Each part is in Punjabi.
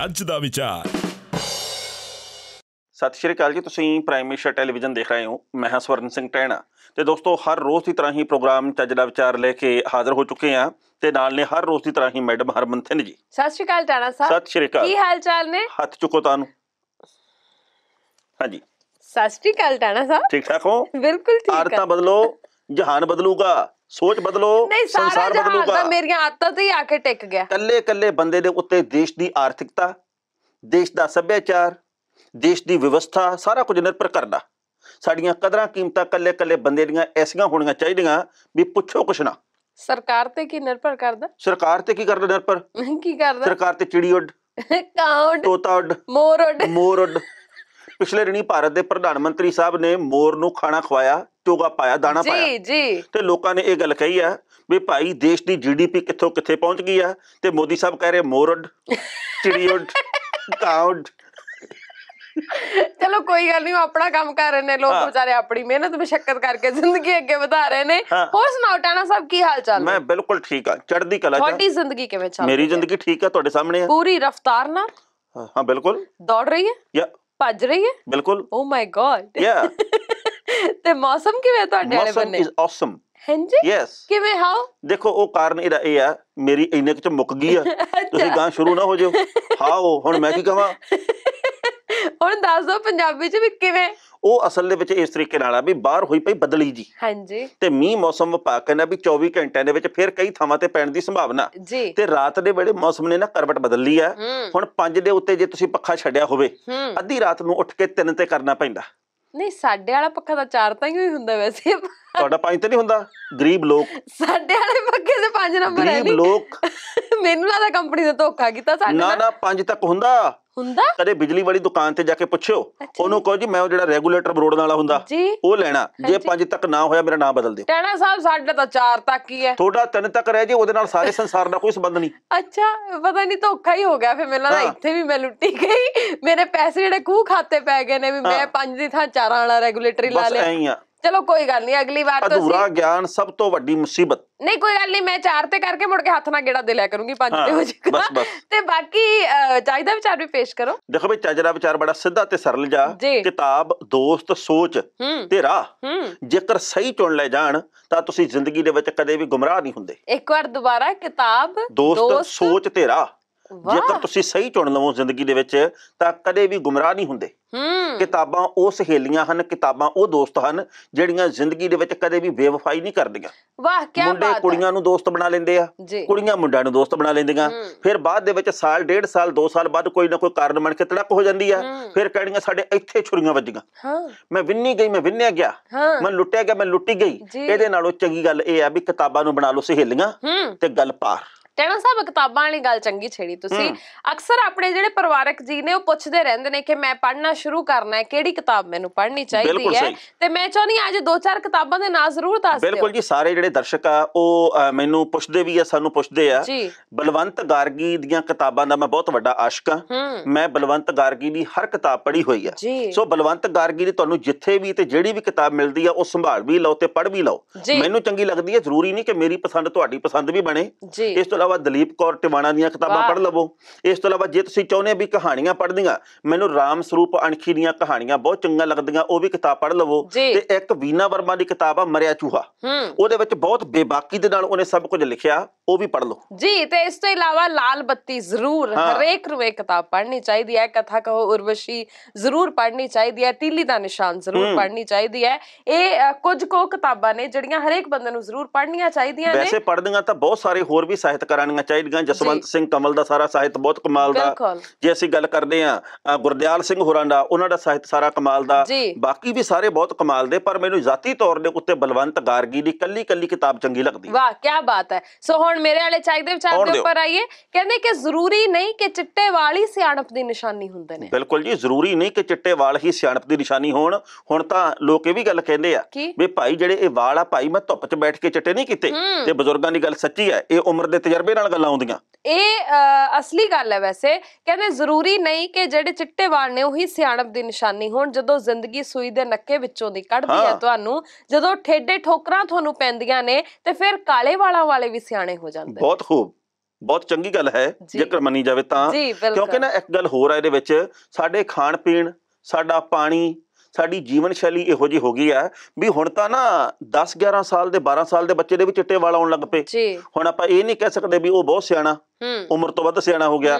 ਜੱਜ ਦਾ ਵਿਚਾਰ ਸਤਿ ਸ਼੍ਰੀ ਅਕਾਲ ਜੀ ਤੁਸੀਂ ਪ੍ਰਾਈਮ ਮਿਨਿਸਟਰ ਟੈਲੀਵਿਜ਼ਨ ਦੇਖ ਰਹੇ ਹੋ ਮੈਂ ਹਾਂ ਸਵਰਨ ਸਿੰਘ ਟੈਣਾ ਤੇ ਦੋਸਤੋ ਹਰ ਰੋਜ਼ ਦੀ ਤਰ੍ਹਾਂ ਹੀ ਪ੍ਰੋਗਰਾਮ ਜੱਜ ਦਾ ਵਿਚਾਰ ਲੈ ਕੇ ਹਾਜ਼ਰ ਹੋ ਚੁੱਕੇ ਆ ਤੇ ਨਾਲ ਨੇ ਹਰ ਰੋਜ਼ ਦੀ ਤਰ੍ਹਾਂ ਹੀ ਮੈਡਮ ਹਰਮਨਥਨ ਜੀ ਸਤਿ ਸ਼੍ਰੀ ਅਕਾਲ ਟੈਣਾ ਸਾਹਿਬ ਸਤਿ ਸ਼੍ਰੀ ਅਕਾਲ ਕੀ ਹਾਲ ਚਾਲ ਨੇ ਹੱਥ ਚੁੱਕੋ ਤੁਹਾਨੂੰ ਹਾਂਜੀ ਸਤਿ ਸ਼੍ਰੀ ਅਕਾਲ ਟੈਣਾ ਸਾਹਿਬ ਠੀਕ ਠਾਕ ਹੋ ਬਿਲਕੁਲ ਠੀਕ ਆ ਆਰਤਾ ਬਦਲੋ ਜਹਾਨ ਬਦਲੂਗਾ ਸੋਚ ਬਦਲੋ ਨਹੀਂ ਸਾਰਾ ਸੰਸਾਰ ਜਹਾਨ ਬਦਲੂਗਾ ਤਾਂ ਮੇਰੀਆਂ ਆਦਤਾਂ ਤੇ ਹੀ ਆ ਕੇ ਟਿਕ ਗਿਆ ਕੱਲੇ ਕੱਲੇ ਬੰਦੇ ਦੇ ਉੱਤੇ ਦੇਸ਼ ਦੀ ਆਰਥਿਕਤਾ ਦੇਸ਼ ਦਾ ਸੱਭਿਆਚਾਰ ਦੇਸ਼ ਦੀ ਵਿਵਸਥਾ ਸਾਰਾ ਕੁਝ ਨਿਰਭਰ ਕਰਦਾ ਸਾਡੀਆਂ ਕਦਰਾਂ ਕੀਮਤਾਂ ਕੱਲੇ ਕੱਲੇ ਬੰਦੇ ਦੀਆਂ ਐਸੀਆਂ ਹੋਣੀਆਂ ਚਾਹੀਦੀਆਂ ਵੀ ਪੁੱਛੋ ਕੁਛ ਨਾ ਸਰਕਾਰ ਤੇ ਕੀ ਨਿਰਭਰ ਕਰਦਾ ਸਰਕਾਰ ਤੇ ਕੀ ਕਰਦਾ ਨਿਰਭਰ ਕੀ ਕਰਦਾ ਸਰਕਾਰ ਤੇ ਚਿੜੀ ਉੱਡ ਕਾਉਂਟ ਤੋਤਾ ਉੱਡ ਮੋਰ ਉੱਡ ਮੋਰ ਉੱਡ ਪਿਛਲੇ ਦਿਨੀ ਭਾਰਤ ਦੇ ਪ੍ਰਧਾਨ ਮੰਤਰੀ ਸਾਹਿਬ ਨੇ ਮੋਰ ਨੂੰ ਖਾਣਾ ਖਵਾਇਆ ਚੋਗਾ ਪਾਇਆ ਦਾਣਾ ਪਾਇਆ ਜੀ ਜੀ ਤੇ ਲੋਕਾਂ ਨੇ ਇਹ ਗੱਲ ਕਹੀ ਆ ਵੀ ਭਾਈ ਦੇਸ਼ ਦੀ ਜੀਡੀਪੀ ਕਿੱਥੋਂ ਕਿੱਥੇ ਪਹੁੰਚ ਗਈ ਆ ਤੇ ਮੋਦੀ ਸਾਹਿਬ ਕਹਿ ਰਹੇ ਮੋਰਡ ਚਿੜੀਓਡ ਕਾਉਡ ਚਲੋ ਕੋਈ ਗੱਲ ਨਹੀਂ ਉਹ ਆਪਣਾ ਕੰਮ ਕਰ ਰਹੇ ਨੇ ਲੋਕ ਵਿਚਾਰੇ ਆਪਣੀ ਮਿਹਨਤ ਮਸ਼ਕਤ ਕਰਕੇ ਜ਼ਿੰਦਗੀ ਅੱਗੇ ਵਧਾ ਰਹੇ ਨੇ ਹੋਰ ਸੁਣਾਓ ਟਾਣਾ ਸਾਹਿਬ ਕੀ ਹਾਲ ਚਾਲ ਮੈਂ ਬਿਲਕੁਲ ਠੀਕ ਆ ਚੜ੍ਹਦੀ ਕਲਾ ਚ ਤੁਹਾਡੀ ਜ਼ਿੰਦਗੀ ਕਿਵੇਂ ਚੱਲ ਰਹੀ ਹੈ ਮੇਰੀ ਜ਼ਿੰਦਗੀ ਠੀਕ ਆ ਤੁਹਾਡੇ ਸਾਹਮਣੇ ਆ ਪੂਰੀ ਰਫਤਾਰ ਨਾਲ ਹਾਂ ਬਿਲਕੁਲ ਦੌੜ ਰਹੀ ਹੈ ਯਾ ਭੱਜ ਰਹੀ ਹੈ ਬਿਲਕੁਲ ਓ ਮਾਈ ਗॉड ਯਾ ਤੇ ਮੌਸਮ ਕਿਵੇਂ ਤੁਹਾਡੇ ਵਾਲੇ ਬੰਨੇ ਮੌਸਮ ਇਜ਼ ਆਸਮ ਹਾਂਜੀ ਯੈਸ ਕਿਵੇਂ ਹਾਉ ਦੇਖੋ ਉਹ ਕਾਰਨ ਇਹਦਾ ਇਹ ਆ ਮੇਰੀ ਇੰਨੇ ਕਿਤੇ ਚ ਮੁੱਕ ਗਈ ਆ ਤੁਸੀਂ ਗਾਂ ਸ਼ੁਰੂ ਨਾ ਹੋ ਜਿਓ ਹਾਓ ਹੁਣ ਮੈਂ ਕੀ ਕਹਾਂ ਹੁਣ ਦੱਸ ਦੋ ਪੰਜਾਬੀ ਚ ਵੀ ਕਿਵੇਂ ਉਹ ਅਸਲ ਦੇ ਵਿੱਚ ਇਸ ਤਰੀਕੇ ਨਾਲ ਆ ਵੀ ਬਾਹਰ ਹੋਈ ਪਈ ਬਦਲੀ ਜੀ ਹਾਂਜੀ ਤੇ ਮੀਂਹ ਮੌਸਮ ਵਿਭਾਗ ਕਹਿੰਦਾ ਵੀ 24 ਘੰਟਿਆਂ ਦੇ ਵਿੱਚ ਫਿਰ ਕਈ ਥਾਵਾਂ ਤੇ ਪੈਣ ਦੀ ਸੰਭਾਵਨਾ ਤੇ ਰਾਤ ਦੇ ਵੇਲੇ ਮੌਸਮ ਨੇ ਨਾ ਕਰਵਟ ਬਦਲ ਲਈ ਆ ਹੁਣ 5 ਦੇ ਉੱਤੇ ਜੇ ਤੁਸੀਂ ਪੱਖਾ ਛੱਡਿਆ ਹੋਵੇ ਅੱਧੀ ਰਾਤ ਨੂੰ ਉੱਠ ਕੇ 3 ਤੇ ਕਰਨਾ ਪੈਂਦਾ ਨਹੀਂ ਸਾਡੇ ਵਾਲਾ ਪੱਖਾ ਤਾਂ 4 ਤਾਂ ਹੀ ਹੁੰਦਾ ਵੈਸੇ ਤੁਹਾਡਾ ਪੰਜ ਤੇ ਨਹੀਂ ਹੁੰਦਾ ਗਰੀਬ ਲੋਕ ਸਾਡੇ ਵਾਲੇ ਪੱਕੇ ਤੇ ਪੰਜ ਨੰਬਰ ਹੈ ਗਰੀਬ ਲੋਕ ਮੈਨੂੰ ਲੱਗਦਾ ਕੰਪਨੀ ਦਾ ਧੋਖਾ ਕੀਤਾ ਸਾਡੇ ਨਾਲ ਨਾ ਨਾ ਪੰਜ ਤੱਕ ਹੁੰਦਾ ਹੁੰਦਾ ਕਦੇ ਬਿਜਲੀ ਵਾਲੀ ਦੁਕਾਨ ਤੇ ਜਾ ਕੇ ਪੁੱਛਿਓ ਉਹਨੂੰ ਕਹੋ ਜੀ ਮੈਂ ਉਹ ਜਿਹੜਾ ਰੈਗੂਲੇਟਰ ਬਰੋਡ ਵਾਲਾ ਹੁੰਦਾ ਉਹ ਲੈਣਾ ਜੇ ਪੰਜ ਤੱਕ ਨਾ ਹੋਇਆ ਮੇਰਾ ਨਾਮ ਬਦਲ ਦਿਓ ਟੈਣਾ ਸਾਹਿਬ ਸਾਡਾ ਤਾਂ ਚਾਰ ਤੱਕ ਹੀ ਹੈ ਤੁਹਾਡਾ ਤਿੰਨ ਤੱਕ ਰਹਿ ਜੇ ਉਹਦੇ ਨਾਲ ਸਾਰੇ ਸੰਸਾਰ ਦਾ ਕੋਈ ਸੰਬੰਧ ਨਹੀਂ ਅੱਛਾ ਪਤਾ ਨਹੀਂ ਧੋਖਾ ਹੀ ਹੋ ਗਿਆ ਫਿਰ ਮੇਰੇ ਨਾਲ ਇੱਥੇ ਵੀ ਮੈਂ ਲੁੱਟੀ ਗਈ ਮੇਰੇ ਪੈਸੇ ਜਿਹੜੇ ਕੂ ਖਾਤੇ ਪੈ ਗਏ ਨੇ ਵੀ ਮੈਂ ਪੰਜ ਦੀ ਥਾਂ ਚਾਰਾਂ ਵਾਲਾ ਰੈਗੂਲੇਟਰ ਹੀ ਲਾ ਲਿਆ ਬਸ ਐਂ ਹੀ ਆ ਚਲੋ ਕੋਈ ਗੱਲ ਨਹੀਂ ਅਗਲੀ ਵਾਰ ਤੁਸੀਂ ਅਧੂਰਾ ਗਿਆਨ ਸਭ ਤੋਂ ਵੱਡੀ ਮੁਸੀਬਤ ਨਹੀਂ ਕੋਈ ਗੱਲ ਨਹੀਂ ਮੈਂ ਚਾਰ ਤੇ ਕਰਕੇ ਮੁੜ ਕੇ ਹੱਥ ਨਾਲ ਗੇੜਾ ਦੇ ਲਿਆ ਕਰੂੰਗੀ ਪੰਜ ਤੇ ਹੋ ਬਸ ਤੇ ਬਾਕੀ ਚਾਹੀਦਾ ਵਿਚਾਰ ਵੀ ਪੇਸ਼ ਕਰੋ ਦੇਖੋ ਬਈ ਚਾਜਰਾ ਵਿਚਾਰ ਬੜਾ ਸਿੱਧਾ ਤੇ ਸਰਲ ਜਾ ਕਿਤਾਬ ਦੋਸਤ ਸੋਚ ਤੇ ਰਾਹ ਜੇਕਰ ਸਹੀ ਚੁਣ ਲੈ ਜਾਣ ਤਾਂ ਤੁਸੀਂ ਜ਼ਿੰਦਗੀ ਦੇ ਵਿੱਚ ਕਦੇ ਵੀ ਗੁੰਮਰਾਹ ਨਹੀਂ ਹੁੰਦੇ ਇੱਕ ਵਾਰ ਦੁਬਾਰਾ ਕਿਤਾਬ ਦੋਸਤ ਸੋਚ ਤੇ ਰਾਹ ਜੇਕਰ ਤੁਸੀਂ ਸਹੀ ਚੁਣ ਲਵੋ ਜ਼ਿੰਦਗੀ ਦੇ ਵਿੱਚ ਤਾਂ ਕਦੇ ਵੀ ਗੁੰਮਰਾਹ ਨਹੀਂ ਹੁੰਦੇ ਕਿਤਾਬਾਂ ਉਹ ਸਹੇਲੀਆਂ ਹਨ ਕਿਤਾਬਾਂ ਉਹ ਦੋਸਤ ਹਨ ਜਿਹੜੀਆਂ ਜ਼ਿੰਦਗੀ ਦੇ ਵਿੱਚ ਕਦੇ ਵੀ ਬੇਵਫਾਈ ਨਹੀਂ ਕਰਦੀਆਂ ਵਾਹ ਕੀ ਬਾਤ ਮੁੰਡੇ ਕੁੜੀਆਂ ਨੂੰ ਦੋਸਤ ਬਣਾ ਲੈਂਦੇ ਆ ਕੁੜੀਆਂ ਮੁੰਡਿਆਂ ਨੂੰ ਦੋਸਤ ਬਣਾ ਲੈਂਦੀਆਂ ਫਿਰ ਬਾਅਦ ਦੇ ਵਿੱਚ ਸਾਲ ਡੇਢ ਸਾਲ 2 ਸਾਲ ਬਾਅਦ ਕੋਈ ਨਾ ਕੋਈ ਕਾਰਨ ਬਣ ਕੇ ਤੜਕ ਹੋ ਜਾਂਦੀ ਆ ਫਿਰ ਕਹਿਣੀਆਂ ਸਾਡੇ ਇੱਥੇ ਛੁਰੀਆਂ ਵੱਜੀਆਂ ਮੈਂ ਵਿੰਨੀ ਗਈ ਮੈਂ ਵਿੰਨਿਆ ਗਿਆ ਮੈਂ ਲੁੱਟਿਆ ਗਿਆ ਮੈਂ ਲੁੱਟੀ ਗਈ ਇਹਦੇ ਨਾਲੋਂ ਚੰਗੀ ਗੱਲ ਇਹ ਆ ਵੀ ਕਿਤਾਬਾਂ ਨੂੰ ਬਣਾ ਲਓ ਸਹੇਲੀਆਂ ਤੇ ਗੱਲ ਪਾਰ ਟੈਣਾ ਸਾਹਿਬ ਕਿਤਾਬਾਂ ਵਾਲੀ ਗੱਲ ਚੰਗੀ ਛੇੜੀ ਤੁਸੀਂ ਅਕਸਰ ਆਪਣੇ ਜਿਹੜੇ ਪਰਿਵਾਰਕ ਜੀ ਨੇ ਉਹ ਪੁੱਛਦੇ ਰਹਿੰਦੇ ਨੇ ਕਿ ਮੈਂ ਪੜ੍ਹਨਾ ਸ਼ੁਰੂ ਕਰਨਾ ਹੈ ਕਿਹੜੀ ਕਿਤਾਬ ਮੈਨੂੰ ਪੜ੍ਹਨੀ ਚਾਹੀਦੀ ਹੈ ਤੇ ਮੈਂ ਚਾਹੁੰਦੀ ਅੱਜ ਦੋ ਚਾਰ ਕਿਤਾਬਾਂ ਦੇ ਨਾਂ ਜ਼ਰੂਰ ਦੱਸ ਦਿਓ ਬਿਲਕੁਲ ਜੀ ਸਾਰੇ ਜਿਹੜੇ ਦਰਸ਼ਕ ਆ ਉਹ ਮੈਨੂੰ ਪੁੱਛਦੇ ਵੀ ਆ ਸਾਨੂੰ ਪੁੱਛਦੇ ਆ ਬਲਵੰਤ ਗਾਰਗੀ ਦੀਆਂ ਕਿਤਾਬਾਂ ਦਾ ਮੈਂ ਬਹੁਤ ਵੱਡਾ ਆਸ਼ਿਕ ਆ ਮੈਂ ਬਲਵੰਤ ਗਾਰਗੀ ਦੀ ਹਰ ਕਿਤਾਬ ਪੜ੍ਹੀ ਹੋਈ ਆ ਸੋ ਬਲਵੰਤ ਗਾਰਗੀ ਦੀ ਤੁਹਾਨੂੰ ਜਿੱਥੇ ਵੀ ਤੇ ਜਿਹੜੀ ਵੀ ਕਿਤਾਬ ਮਿਲਦੀ ਆ ਉਹ ਸੰਭਾਲ ਵੀ ਲਓ ਤੇ ਪੜ੍ਹ ਵੀ ਲਓ ਮੈਨੂੰ ਚੰਗੀ ਲੱਗਦੀ ਹੈ ਜ਼ਰੂਰੀ ਨਹੀਂ ਕਿ ਮੇਰੀ ਪਸੰਦ ਤੁਹਾਡੀ ਪਸੰਦ ਵੀ ਬਣੇ ਇਸ ਤੋਂ ਇਲਾਵਾ ਦਲੀਪ ਕੌਰ ਟਿਵਾਣਾ ਦੀਆਂ ਕਿਤਾਬਾਂ ਪੜ੍ਹ ਲਵੋ ਇਸ ਤੋਂ ਇਲਾਵਾ ਜੇ ਤੁਸੀਂ ਚਾਹੁੰਦੇ ਵੀ ਕਹਾਣੀਆਂ ਪੜ੍ਹਨੀਆਂ ਮੈਨੂੰ ਰਾਮ ਸਰੂਪ ਅਣਖੀ ਦੀਆਂ ਕਹਾਣੀਆਂ ਬਹੁਤ ਚੰਗਾ ਲੱਗਦੀਆਂ ਉਹ ਵੀ ਕਿਤਾਬ ਪੜ੍ਹ ਲਵੋ ਤੇ ਇੱਕ ਵੀਨਾ ਵਰਮਾ ਦੀ ਕਿਤਾਬ ਆ ਮਰਿਆ ਚੂਹਾ ਉਹਦੇ ਵਿੱਚ ਬਹੁਤ ਬੇਬਾਕੀ ਦੇ ਨਾਲ ਉਹਨੇ ਸਭ ਕੁਝ ਲਿਖਿਆ ਉਹ ਵੀ ਪੜ੍ਹ ਲਓ ਜੀ ਤੇ ਇਸ ਤੋਂ ਇਲਾਵਾ ਲਾਲ ਬੱਤੀ ਜ਼ਰੂਰ ਹਰੇਕ ਨੂੰ ਇਹ ਕਿਤਾਬ ਪੜ੍ਹਨੀ ਚਾਹੀਦੀ ਹੈ ਕਥਾ ਕਹੋ ਉਰਵਸ਼ੀ ਜ਼ਰੂਰ ਪੜ੍ਹਨੀ ਚਾਹੀਦੀ ਹੈ ਤੀਲੀ ਦਾ ਨਿਸ਼ਾਨ ਜ਼ਰੂਰ ਪੜ੍ਹਨੀ ਚਾਹੀਦੀ ਹੈ ਇਹ ਕੁਝ ਕੋ ਕਿਤਾਬਾਂ ਨੇ ਜਿਹੜੀਆਂ ਹਰੇਕ ਬੰਦੇ ਨੂੰ ਜ਼ਰੂਰ ਪੜ੍ਹਨੀਆਂ ਚਾਹੀਦੀਆਂ ਨੇ ਵੈਸੇ ਪੜ੍ਹਦੀਆਂ ਤਾਂ ਬਹੁਤ ਸਾਰੇ ਹੋਰ ਵੀ ਸਾਹਿਤ ਕਰਾਣੀਆਂ ਚਾਹੀਦੀਆਂ ਜਸਵੰਤ ਸਿੰਘ ਕਮਲ ਦਾ ਸਾਰਾ ਸਾਹਿਤ ਬਹੁਤ ਕਮਾਲ ਦਾ ਜੇ ਅਸੀਂ ਗੱਲ ਕਰਦੇ ਆ ਗੁਰਦਿਆਲ ਸਿੰਘ ਹੋਰਾਂ ਦਾ ਉਹਨਾਂ ਦਾ ਸਾਹਿਤ ਸਾਰਾ ਕਮਾਲ ਦਾ ਬਾਕੀ ਵੀ ਸਾਰੇ ਬਹੁਤ ਕਮਾਲ ਦੇ ਪਰ ਮੈਨੂੰ ਜ਼ਾਤੀ ਤੌਰ ਦੇ ਉੱਤੇ ਬਲਵੰਤ ਗਾਰਗੀ ਦੀ ਕੱਲੀ ਕੱਲੀ ਕਿਤਾਬ ਚੰਗੀ ਲੱਗਦੀ ਵਾਹ ਕੀ ਬਾਤ ਹੈ ਸੋ ਹੁਣ ਮੇਰੇ ਵਾਲੇ ਚਾਹੀਦੇ ਦੇ ਵਿਚਾਰ ਦੇ ਉੱਪਰ ਆਈਏ ਕਹਿੰਦੇ ਕਿ ਜ਼ਰੂਰੀ ਨਹੀਂ ਕਿ ਚਿੱਟੇ ਵਾਲ ਹੀ ਸਿਆਣਪ ਦੀ ਨਿਸ਼ਾਨੀ ਹੁੰਦੇ ਨੇ ਬਿਲਕੁਲ ਜੀ ਜ਼ਰੂਰੀ ਨਹੀਂ ਕਿ ਚਿੱਟੇ ਵਾਲ ਹੀ ਸਿਆਣਪ ਦੀ ਨਿਸ਼ਾਨੀ ਹੋਣ ਹੁਣ ਤਾਂ ਲੋਕ ਇਹ ਵੀ ਗੱਲ ਕਹਿੰਦੇ ਆ ਵੀ ਭਾਈ ਜਿਹੜੇ ਇਹ ਵਾਲ ਆ ਭਾਈ ਮੈਂ ਧੁੱਪ 'ਚ ਬੈਠ ਕੇ ਚਿੱਟੇ ਨਹੀਂ ਕੀਤੇ ਤੇ ਬਜ਼ੁਰਗਾਂ ਦੀ ਗੱਲ ਸੱਚੀ ਹੈ ਇਹ ਉਮਰ ਦੇ ਤਜਰਬੇ ਨਾਲ ਗੱਲਾਂ ਆਉਂਦੀਆਂ ਇਹ ਅਸਲੀ ਗੱਲ ਹੈ ਵੈਸੇ ਕਹਿੰਦੇ ਜ਼ਰੂਰੀ ਨਹੀਂ ਕਿ ਜਿਹੜੇ ਚਿੱਟੇ ਵਾਲ ਨੇ ਉਹੀ ਸਿਆਣਪ ਦੀ ਨਿਸ਼ਾਨੀ ਹੋਣ ਜਦੋਂ ਜ਼ਿੰਦਗੀ ਸੂਈ ਦੇ ਨੱਕੇ ਵਿੱਚੋਂ ਦੀ ਕੱਢਦੀ ਹੈ ਤੁਹਾਨੂੰ ਜਦੋਂ ਠੇਡੇ ਠੋਕਰਾਂ ਤੁਹਾਨੂੰ ਪੈਂਦੀਆਂ ਨੇ ਤੇ ਫਿਰ ਕਾਲੇ ਵਾਲਾਂ ਵਾਲੇ ਵੀ ਸਿਆਣੇ ਹੋ ਜਾਂਦੇ ਬਹੁਤ ਖੂਬ ਬਹੁਤ ਚੰਗੀ ਗੱਲ ਹੈ ਜੇਕਰ ਮੰਨੀ ਜਾਵੇ ਤਾਂ ਕਿਉਂਕਿ ਨਾ ਇੱਕ ਗੱਲ ਹੋਰ ਹੈ ਇਹਦੇ ਵਿੱਚ ਸਾਡੇ ਖਾਣ ਪੀਣ ਸਾਡਾ ਪਾਣੀ ਸਾਡੀ ਜੀਵਨ ਸ਼ੈਲੀ ਇਹੋ ਜੀ ਹੋ ਗਈ ਆ ਵੀ ਹੁਣ ਤਾਂ ਨਾ 10 11 ਸਾਲ ਦੇ 12 ਸਾਲ ਦੇ ਬੱਚੇ ਦੇ ਵੀ ਚਿੱਟੇ ਵਾਲ ਆਉਣ ਲੱਗ ਪਏ ਹੁਣ ਆਪਾਂ ਇਹ ਨਹੀਂ ਕਹਿ ਸਕਦੇ ਵੀ ਉਹ ਬਹੁਤ ਸਿਆਣਾ ਉਮਰ ਤੋਂ ਵੱਧ ਸਿਆਣਾ ਹੋ ਗਿਆ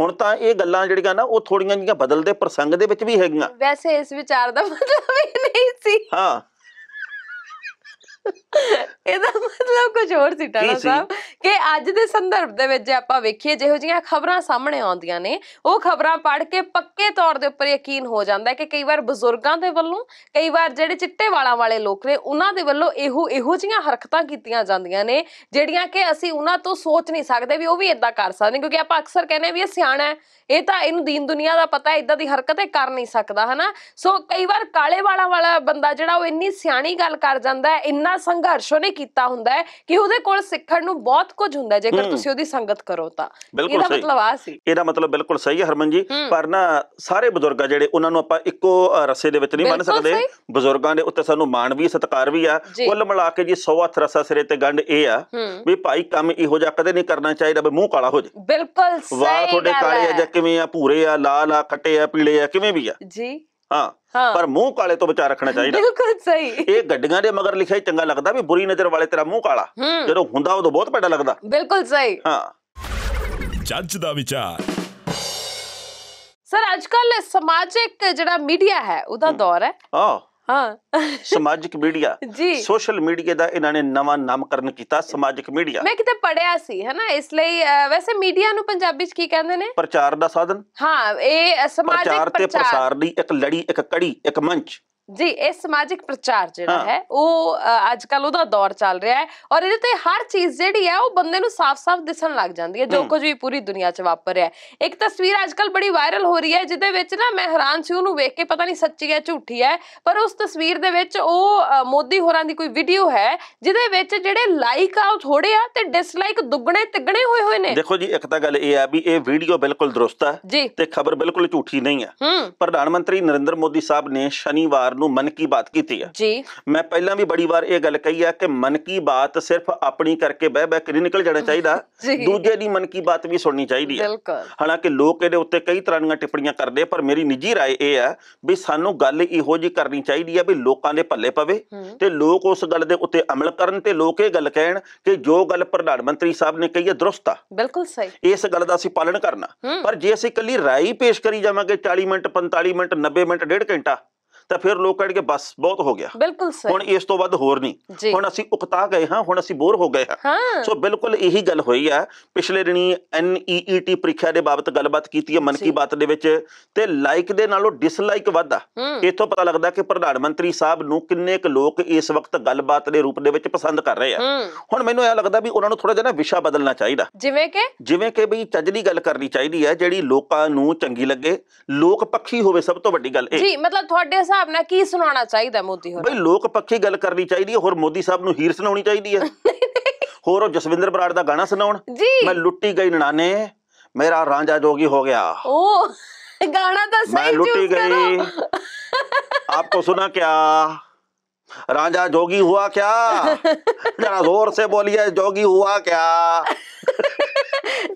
ਹੁਣ ਤਾਂ ਇਹ ਗੱਲਾਂ ਜਿਹੜੀਆਂ ਨਾ ਉਹ ਥੋੜੀਆਂ ਜਿਹੀਆਂ ਬਦਲਦੇ ਪ੍ਰਸੰਗ ਦੇ ਵਿੱਚ ਵੀ ਹੈਗੀਆਂ ਵੈਸੇ ਇਸ ਵਿਚਾਰ ਦਾ ਮਤਲਬ ਇਹ ਨਹੀਂ ਸੀ ਹਾਂ ਇਹਦਾ ਮਤਲਬ ਕੁਝ ਹੋਰ ਸੀ ਟਾਣਾ ਸਾਹਿਬ ਕਿ ਅੱਜ ਦੇ ਸੰਦਰਭ ਦੇ ਵਿੱਚ ਜੇ ਆਪਾਂ ਵੇਖੀਏ ਜਿਹੋ ਜੀਆਂ ਖਬਰਾਂ ਸਾਹਮਣੇ ਆਉਂਦੀਆਂ ਨੇ ਉਹ ਖਬਰਾਂ ਪੜ੍ਹ ਕੇ ਪੱਕੇ ਤੌਰ ਦੇ ਉੱਪਰ ਯਕੀਨ ਹੋ ਜਾਂਦਾ ਹੈ ਕਿ ਕਈ ਵਾਰ ਬਜ਼ੁਰਗਾਂ ਦੇ ਵੱਲੋਂ ਕਈ ਵਾਰ ਜਿਹੜੇ ਚਿੱਟੇ ਵਾਲਾਂ ਵਾਲੇ ਲੋਕ ਨੇ ਉਹਨਾਂ ਦੇ ਵੱਲੋਂ ਇਹੋ ਇਹੋ ਜੀਆਂ ਹਰਕਤਾਂ ਕੀਤੀਆਂ ਜਾਂਦੀਆਂ ਨੇ ਜਿਹੜੀਆਂ ਕਿ ਅਸੀਂ ਉਹਨਾਂ ਤੋਂ ਸੋਚ ਨਹੀਂ ਸਕਦੇ ਵੀ ਉਹ ਵੀ ਇਦਾਂ ਕਰ ਸਕਦੇ ਕਿਉਂਕਿ ਆਪਾਂ ਅਕਸਰ ਕਹਿੰਦੇ ਵੀ ਇਹ ਸਿਆਣਾ ਹੈ ਇਹ ਤਾਂ ਇਹਨੂੰ ਦੀਨ ਦੁਨੀਆ ਦਾ ਪਤਾ ਹੈ ਇਦਾਂ ਦੀ ਹਰਕਤ ਇਹ ਕਰ ਨਹੀਂ ਸਕਦਾ ਹਨਾ ਸੋ ਕਈ ਵਾਰ ਕਾਲੇ ਵਾਲਾਂ ਵਾਲਾ ਬੰਦਾ ਜਿਹੜਾ ਉਹ ਇੰਨੀ ਸਿਆਣੀ ਗੱਲ ਕਰ ਜਾਂਦਾ ਹੈ ਇੰਨਾ ਇੰਨਾ ਸੰਘਰਸ਼ ਉਹਨੇ ਕੀਤਾ ਹੁੰਦਾ ਹੈ ਕਿ ਉਹਦੇ ਕੋਲ ਸਿੱਖਣ ਨੂੰ ਬਹੁਤ ਕੁਝ ਹੁੰਦਾ ਜੇਕਰ ਤੁਸੀਂ ਉਹਦੀ ਸੰਗਤ ਕਰੋ ਤਾਂ ਇਹਦਾ ਮਤਲਬ ਆ ਸੀ ਇਹਦਾ ਮਤਲਬ ਬਿਲਕੁਲ ਸਹੀ ਹੈ ਹਰਮਨ ਜੀ ਪਰ ਨਾ ਸਾਰੇ ਬਜ਼ੁਰਗ ਆ ਜਿਹੜੇ ਉਹਨਾਂ ਨੂੰ ਆਪਾਂ ਇੱਕੋ ਰਸੇ ਦੇ ਵਿੱਚ ਨਹੀਂ ਮੰਨ ਸਕਦੇ ਬਜ਼ੁਰਗਾਂ ਦੇ ਉੱਤੇ ਸਾਨੂੰ ਮਾਣ ਵੀ ਸਤਿਕਾਰ ਵੀ ਆ ਕੁੱਲ ਮਿਲਾ ਕੇ ਜੀ 100 ਹੱਥ ਰਸਾ ਸਿਰੇ ਤੇ ਗੰਢ ਇਹ ਆ ਵੀ ਭਾਈ ਕੰਮ ਇਹੋ ਜਿਹਾ ਕਦੇ ਨਹੀਂ ਕਰਨਾ ਚਾਹੀਦਾ ਵੀ ਮੂੰਹ ਕਾਲਾ ਹੋ ਜਾ ਬਿਲਕੁਲ ਸਹੀ ਵਾਹ ਤੁਹਾਡੇ ਕਾਲੇ ਆ ਜਾਂ ਕਿਵੇਂ ਆ ਭੂਰੇ ਆ ਲਾਲ ਆ ਖੱਟੇ ਆ ਪੀਲੇ ਆ ਕਿਵੇਂ ਵੀ ਆ ਜੀ ਹਾਂ ਪਰ ਮੂੰਹ ਕਾਲੇ ਤੋਂ ਬਚਾ ਰੱਖਣਾ ਚਾਹੀਦਾ ਬਿਲਕੁਲ ਸਹੀ ਇਹ ਗੱਡੀਆਂ ਦੇ ਮਗਰ ਲਿਖਿਆ ਚੰਗਾ ਲੱਗਦਾ ਵੀ ਬੁਰੀ ਨਜ਼ਰ ਵਾਲੇ ਤੇਰਾ ਮੂੰਹ ਕਾਲਾ ਜਦੋਂ ਹੁੰਦਾ ਉਹ ਤਾਂ ਬਹੁਤ ਪੈੜਾ ਲੱਗਦਾ ਬਿਲਕੁਲ ਸਹੀ ਹਾਂ ਜੱਜ ਦਾ ਵਿਚਾਰ ਸਰ ਅੱਜ ਕੱਲ ਸਮਾਜਿਕ ਜਿਹੜਾ ਮੀਡੀਆ ਹੈ ਉਹਦਾ ਦੌਰ ਹੈ ਹਾਂ ਹਾਂ ਸਮਾਜਿਕ ਮੀਡੀਆ ਜੀ ਸੋਸ਼ਲ ਮੀਡੀਆ ਦਾ ਇਹਨਾਂ ਨੇ ਨਵਾਂ ਨਾਮਕਰਨ ਕੀਤਾ ਸਮਾਜਿਕ ਮੀਡੀਆ ਮੈਂ ਕਿਤੇ ਪੜਿਆ ਸੀ ਹੈਨਾ ਇਸ ਲਈ ਵੈਸੇ ਮੀਡੀਆ ਨੂੰ ਪੰਜਾਬੀ ਚ ਕੀ ਕਹਿੰਦੇ ਨੇ ਪ੍ਰਚਾਰ ਦਾ ਸਾਧਨ ਹਾਂ ਇਹ ਸਮਾਜਿਕ ਪ੍ਰਚਾਰ ਤੇ ਪ੍ਰਸਾਰ ਦੀ ਇੱਕ ਲੜੀ ਇੱਕ ਕੜੀ ਇੱਕ ਮੰਚ ਜੀ ਇਹ ਸਮਾਜਿਕ ਪ੍ਰਚਾਰ ਜਿਹੜਾ ਹੈ ਉਹ ਅੱਜ ਕੱਲ ਉਹਦਾ ਦੌਰ ਚੱਲ ਰਿਹਾ ਹੈ ਔਰ ਇਹਦੇ ਤੇ ਹਰ ਚੀਜ਼ ਜਿਹੜੀ ਹੈ ਉਹ ਬੰਦੇ ਨੂੰ ਸਾਫ਼-ਸਾਫ਼ ਦਿਸਣ ਲੱਗ ਜਾਂਦੀ ਹੈ ਜੋ ਕੁਝ ਵੀ ਪੂਰੀ ਦੁਨੀਆ 'ਚ ਵਾਪਰ ਰਿਹਾ ਹੈ ਇੱਕ ਤਸਵੀਰ ਅੱਜ ਕੱਲ ਬੜੀ ਵਾਇਰਲ ਹੋ ਰਹੀ ਹੈ ਜਿਹਦੇ ਵਿੱਚ ਨਾ ਮੈਂ ਹੈਰਾਨ ਸੀ ਉਹਨੂੰ ਵੇਖ ਕੇ ਪਤਾ ਨਹੀਂ ਸੱਚੀ ਹੈ ਝੂਠੀ ਹੈ ਪਰ ਉਸ ਤਸਵੀਰ ਦੇ ਵਿੱਚ ਉਹ ਮੋਦੀ ਹੋਰਾਂ ਦੀ ਕੋਈ ਵੀਡੀਓ ਹੈ ਜਿਹਦੇ ਵਿੱਚ ਜਿਹੜੇ ਲਾਈਕ ਆ ਉਹ ਥੋੜੇ ਆ ਤੇ ਡਿਸਲਾਈਕ ਦੁੱਗਣੇ ਤਿੱਗਣੇ ਹੋਏ ਹੋਏ ਨੇ ਦੇਖੋ ਜੀ ਇੱਕ ਤਾਂ ਗੱਲ ਇਹ ਆ ਵੀ ਇਹ ਵੀਡੀਓ ਬਿਲਕੁਲ ਦਰੁਸਤ ਹੈ ਤੇ ਖਬਰ ਬਿਲਕੁਲ ਝੂਠੀ ਨਹੀਂ ਹੈ ਪ੍ਰਧਾਨ ਮੰਤਰੀ ਨਰਿੰਦਰ ਮੋਦੀ ਸਾਹਿਬ ਨੇ ਸ਼ਨੀਵਾਰ ਨੂੰ ਮਨ ਕੀ ਬਾਤ ਕੀਤੀ ਹੈ ਜੀ ਮੈਂ ਪਹਿਲਾਂ ਵੀ ਬੜੀ ਵਾਰ ਇਹ ਗੱਲ ਕਹੀ ਹੈ ਕਿ ਮਨ ਕੀ ਬਾਤ ਸਿਰਫ ਆਪਣੀ ਕਰਕੇ ਬਹਿ ਬਹਿ ਕੇ ਨਿਕਲ ਜਾਣਾ ਚਾਹੀਦਾ ਦੂਜੇ ਦੀ ਮਨ ਕੀ ਬਾਤ ਵੀ ਸੁਣਨੀ ਚਾਹੀਦੀ ਹੈ ਹਾਲਾਂਕਿ ਲੋਕ ਇਹਦੇ ਉੱਤੇ ਕਈ ਤਰ੍ਹਾਂ ਦੀਆਂ ਟਿੱਪਣੀਆਂ ਕਰਦੇ ਪਰ ਮੇਰੀ ਨਿੱਜੀ رائے ਇਹ ਹੈ ਵੀ ਸਾਨੂੰ ਗੱਲ ਇਹੋ ਜੀ ਕਰਨੀ ਚਾਹੀਦੀ ਹੈ ਵੀ ਲੋਕਾਂ ਦੇ ਭੱਲੇ ਪਵੇ ਤੇ ਲੋਕ ਉਸ ਗੱਲ ਦੇ ਉੱਤੇ ਅਮਲ ਕਰਨ ਤੇ ਲੋਕ ਇਹ ਗੱਲ ਕਹਿਣ ਕਿ ਜੋ ਗੱਲ ਪ੍ਰਧਾਨ ਮੰਤਰੀ ਸਾਹਿਬ ਨੇ ਕਹੀ ਹੈ ਦਰਸਤ ਆ ਬਿਲਕੁਲ ਸਹੀ ਇਸ ਗੱਲ ਦਾ ਅਸੀਂ ਪਾਲਣ ਕਰਨਾ ਪਰ ਜੇ ਅਸੀਂ ਇਕੱਲੀ رائے ਪੇਸ਼ ਕਰੀ ਜਾਵਾਂਗੇ 40 ਮਿੰਟ 45 ਮਿੰਟ 90 ਮਿੰਟ ਡੇਢ ਘੰਟਾ ਤਾਂ ਫਿਰ ਲੋਕ ਕਹਿਣਗੇ ਬਸ ਬਹੁਤ ਹੋ ਗਿਆ ਬਿਲਕੁਲ ਸਹੀ ਹੁਣ ਇਸ ਤੋਂ ਵੱਧ ਹੋਰ ਨਹੀਂ ਹੁਣ ਅਸੀਂ ਉਕਤਾ ਗਏ ਹਾਂ ਹੁਣ ਅਸੀਂ ਬੋਰ ਹੋ ਗਏ ਹਾਂ ਸੋ ਬਿਲਕੁਲ ਇਹੀ ਗੱਲ ਹੋਈ ਆ ਪਿਛਲੇ ਦਿਨੀ ਐਨਈਈਟੀ e e ਪ੍ਰੀਖਿਆ ਦੇ ਬਾਬਤ ਗੱਲਬਾਤ ਕੀਤੀ ਹੈ ਮਨ ਕੀ ਬਾਤ ਦੇ ਵਿੱਚ ਤੇ ਲਾਈਕ ਦੇ ਨਾਲੋਂ ਡਿਸਲਾਈਕ ਵੱਧਾ ਇਥੋਂ ਪਤਾ ਲੱਗਦਾ ਕਿ ਪ੍ਰਧਾਨ ਮੰਤਰੀ ਸਾਹਿਬ ਨੂੰ ਕਿੰਨੇ ਕੁ ਲੋਕ ਇਸ ਵਕਤ ਗੱਲਬਾਤ ਦੇ ਰੂਪ ਦੇ ਵਿੱਚ ਪਸੰਦ ਕਰ ਰਹੇ ਆ ਹੁਣ ਮੈਨੂੰ ਇਹ ਲੱਗਦਾ ਵੀ ਉਹਨਾਂ ਨੂੰ ਥੋੜਾ ਜਿਹਾ ਨਾ ਵਿਸ਼ਾ ਬਦਲਣਾ ਚਾਹੀਦਾ ਜਿਵੇਂ ਕਿ ਜਿਵੇਂ ਕਿ ਵੀ ਦੀ ਗੱਲ ਕਰਨੀ ਚਾਹੀਦੀ ਹੈ ਜਿਹੜੀ ਲੋਕਾਂ ਨੂੰ ਚੰਗੀ ਲੱਗੇ ਲੋਕ ਪੱਖੀ ਹੋਵੇ ਸਭ ਤੋਂ ਵੱਡੀ ਗੱਲ ਇਹ ਜੀ ਮਤਲਬ ਤੁਹਾਡੇ ਹਿਸਾਬ ਨਾਲ ਕੀ ਸੁਣਾਉਣਾ ਚਾਹੀਦਾ ਮੋਦੀ ਹੋਰ ਬਈ ਲੋਕ ਪੱਖੀ ਗੱਲ ਕਰਨੀ ਚਾਹੀਦੀ ਹੈ ਹੋਰ ਮੋਦੀ ਸਾਹਿਬ ਨੂੰ ਹੀਰ ਸੁਣਾਉਣੀ ਚਾਹੀਦੀ ਹੈ ਹੋਰ ਉਹ ਜਸਵਿੰਦਰ ਬਰਾੜ ਦਾ ਗਾਣਾ ਸੁਣਾਉਣ ਮੈਂ ਲੁੱਟੀ ਗਈ ਨਣਾਨੇ ਮੇਰਾ ਰਾਂਝਾ ਜੋਗੀ ਹੋ ਗਿਆ ਓ ਗਾਣਾ ਤਾਂ ਸਹੀ ਕਰੋ ਮੈਂ ਲੁੱਟੀ ਗਈ ਆਪਕੋ ਸੁਣਾ ਕਿਆ ਰਾਂਝਾ ਜੋਗੀ ਹੁਆ ਕਿਆ ਜਰਾ ਜ਼ੋਰ ਸੇ ਬੋਲੀਏ ਜੋਗੀ ਹੁਆ ਕਿਆ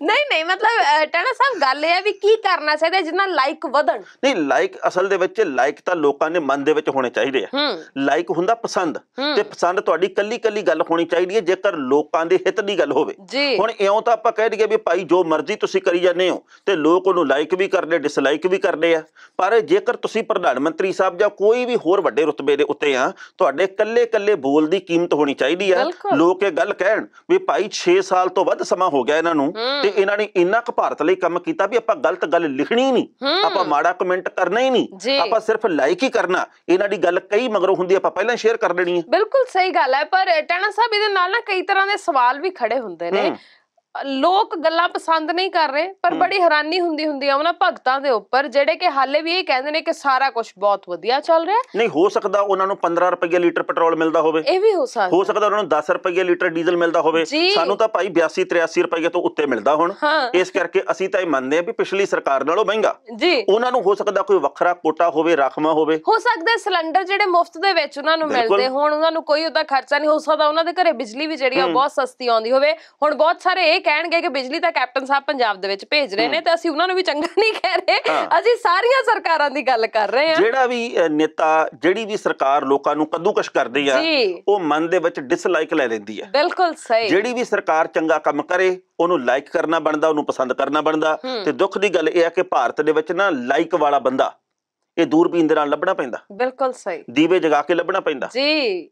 ਨਹੀਂ ਨਹੀਂ ਮਤਲਬ ਟਾਣਾ ਸਾਹਿਬ ਗੱਲ ਇਹ ਹੈ ਵੀ ਕੀ ਕਰਨਾ ਚਾਹੀਦਾ ਜਿੰਨਾ ਲਾਈਕ ਵਧਣ ਨਹੀਂ ਲਾਈਕ ਅਸਲ ਦੇ ਵਿੱਚ ਲਾਈਕ ਤਾਂ ਲੋਕਾਂ ਦੇ ਮਨ ਦੇ ਵਿੱਚ ਹੋਣੇ ਚਾਹੀਦੇ ਆ ਲਾਈਕ ਹੁੰਦਾ ਪਸੰਦ ਤੇ ਪਸੰਦ ਤੁਹਾਡੀ ਕੱਲੀ ਕੱਲੀ ਗੱਲ ਹੋਣੀ ਚਾਹੀਦੀ ਹੈ ਜੇਕਰ ਲੋਕਾਂ ਦੇ ਹਿੱਤ ਦੀ ਗੱਲ ਹੋਵੇ ਹੁਣ ਇਉਂ ਤਾਂ ਆਪਾਂ ਕਹਿ ਦਈਏ ਵੀ ਭਾਈ ਜੋ ਮਰਜ਼ੀ ਤੁਸੀਂ ਕਰੀ ਜਾਂਦੇ ਹੋ ਤੇ ਲੋਕ ਉਹਨੂੰ ਲਾਈਕ ਵੀ ਕਰਦੇ ਡਿਸਲਾਈਕ ਵੀ ਕਰਦੇ ਆ ਪਰ ਜੇਕਰ ਤੁਸੀਂ ਪ੍ਰਧਾਨ ਮੰਤਰੀ ਸਾਹਿਬ ਜਾਂ ਕੋਈ ਵੀ ਹੋਰ ਵੱਡੇ ਰੁਤਬੇ ਦੇ ਉੱਤੇ ਆ ਤੁਹਾਡੇ ਕੱਲੇ ਕੱਲੇ ਬੋਲ ਦੀ ਕੀਮਤ ਹੋਣੀ ਚਾਹੀਦੀ ਆ ਲੋਕ ਇਹ ਗੱਲ ਕਹਿਣ ਵੀ ਭਾਈ 6 ਸਾਲ ਤੋਂ ਵੱਧ ਸਮਾਂ ਹੋ ਗਿਆ ਇਹਨਾਂ ਨੂੰ ਤੇ ਇਹਨਾਂ ਨੇ ਇੰਨਾ ਕੁ ਭਾਰਤ ਲਈ ਕੰਮ ਕੀਤਾ ਵੀ ਆਪਾਂ ਗਲਤ ਗੱਲ ਲਿਖਣੀ ਨਹੀਂ ਆਪਾਂ ਮਾੜਾ ਕਮੈਂਟ ਕਰਨਾ ਹੀ ਨਹੀਂ ਆਪਾਂ ਸਿਰਫ ਲਾਈਕ ਹੀ ਕਰਨਾ ਇਹਨਾਂ ਦੀ ਗੱਲ ਕਈ ਮਗਰੋਂ ਹੁੰਦੀ ਆਪਾਂ ਪਹਿਲਾਂ ਸ਼ੇਅਰ ਕਰ ਲੈਣੀ ਹੈ ਬਿਲਕੁਲ ਸਹੀ ਗੱਲ ਹੈ ਪਰ ਟਾਣਾ ਸਾਹਿਬ ਇਹਦੇ ਨਾਲ ਨਾ ਕਈ ਤਰ੍ਹਾਂ ਦੇ ਸਵਾਲ ਵੀ ਖੜੇ ਹੁੰਦੇ ਨੇ ਲੋਕ ਗੱਲਾਂ ਪਸੰਦ ਨਹੀਂ ਕਰ ਰਹੇ ਪਰ ਬੜੀ ਹੈਰਾਨੀ ਹੁੰਦੀ ਹੁੰਦੀ ਆ ਉਹਨਾਂ ਭਗਤਾਂ ਦੇ ਉੱਪਰ ਜਿਹੜੇ ਕਿ ਹਾਲੇ ਵੀ ਇਹ ਕਹਿੰਦੇ ਨੇ ਕਿ ਸਾਰਾ ਕੁਝ ਬਹੁਤ ਵਧੀਆ ਚੱਲ ਰਿਹਾ ਨਹੀਂ ਹੋ ਸਕਦਾ ਉਹਨਾਂ ਨੂੰ 15 ਰੁਪਏ ਲੀਟਰ ਪੈਟਰੋਲ ਮਿਲਦਾ ਹੋਵੇ ਇਹ ਵੀ ਹੋ ਸਕਦਾ ਹੋ ਸਕਦਾ ਉਹਨਾਂ ਨੂੰ 10 ਰੁਪਏ ਲੀਟਰ ਡੀਜ਼ਲ ਮਿਲਦਾ ਹੋਵੇ ਸਾਨੂੰ ਤਾਂ ਭਾਈ 82 83 ਰੁਪਏ ਤੋਂ ਉੱਤੇ ਮਿਲਦਾ ਹੁਣ ਇਸ ਕਰਕੇ ਅਸੀਂ ਤਾਂ ਇਹ ਮੰਨਦੇ ਆ ਵੀ ਪਿਛਲੀ ਸਰਕਾਰ ਨਾਲੋਂ ਮਹਿੰਗਾ ਜੀ ਉਹਨਾਂ ਨੂੰ ਹੋ ਸਕਦਾ ਕੋਈ ਵੱਖਰਾ ਕੋਟਾ ਹੋਵੇ ਰਕਮਾ ਹੋਵੇ ਹੋ ਸਕਦਾ ਸਿਲੰਡਰ ਜਿਹੜੇ ਮੁਫਤ ਦੇ ਵਿੱਚ ਉਹਨਾਂ ਨੂੰ ਮਿਲਦੇ ਹੋਣ ਉਹਨਾਂ ਨੂੰ ਕੋਈ ਉਹਦਾ ਖਰਚਾ ਨਹੀਂ ਹੋ ਸਕਦਾ ਉਹਨਾਂ ਦੇ ਘਰੇ ਬਿਜਲੀ ਵੀ ਜਿਹੜੀ ਆ ਬਹੁਤ ਸਸਤੀ ਆਉਂਦੀ ਹੋਵੇ ਹੁਣ ਬਹੁਤ ਸਾਰੇ ਇਹ ਕਹਿਣਗੇ ਕਿ ਬਿਜਲੀ ਤਾਂ ਕੈਪਟਨ ਸਾਹਿਬ ਪੰਜਾਬ ਦੇ ਵਿੱਚ ਭੇਜ ਰਹੇ ਨੇ ਤੇ ਅਸੀਂ ਉਹਨਾਂ ਨੂੰ ਵੀ ਚੰਗਾ ਨਹੀਂ ਕਹਿ ਰਹੇ ਅਸੀਂ ਸਾਰੀਆਂ ਸਰਕਾਰਾਂ ਦੀ ਗੱਲ ਕਰ ਰਹੇ ਹਾਂ ਜਿਹੜਾ ਵੀ ਨੇਤਾ ਜਿਹੜੀ ਵੀ ਸਰਕਾਰ ਲੋਕਾਂ ਨੂੰ ਕਦੂਕਸ਼ ਕਰਦੀ ਆ ਉਹ ਮਨ ਦੇ ਵਿੱਚ ਡਿਸਲਾਈਕ ਲੈ ਲੈਂਦੀ ਆ ਬਿਲਕੁਲ ਸਹੀ ਜਿਹੜੀ ਵੀ ਸਰਕਾਰ ਚੰਗਾ ਕੰਮ ਕਰੇ ਉਹਨੂੰ ਲਾਈਕ ਕਰਨਾ ਬਣਦਾ ਉਹਨੂੰ ਪਸੰਦ ਕਰਨਾ ਬਣਦਾ ਤੇ ਦੁੱਖ ਦੀ ਗੱਲ ਇਹ ਆ ਕਿ ਭਾਰਤ ਦੇ ਵਿੱਚ ਨਾ ਲਾਈਕ ਵਾਲਾ ਬੰਦਾ ਇਹ ਦੂਰਬੀਨ ਦੇ ਨਾਲ ਲੱਭਣਾ ਪੈਂਦਾ ਬਿਲਕੁਲ ਸਹੀ ਦੀਵੇ ਜਗਾ ਕੇ ਲੱਭਣਾ ਪੈਂਦਾ ਜੀ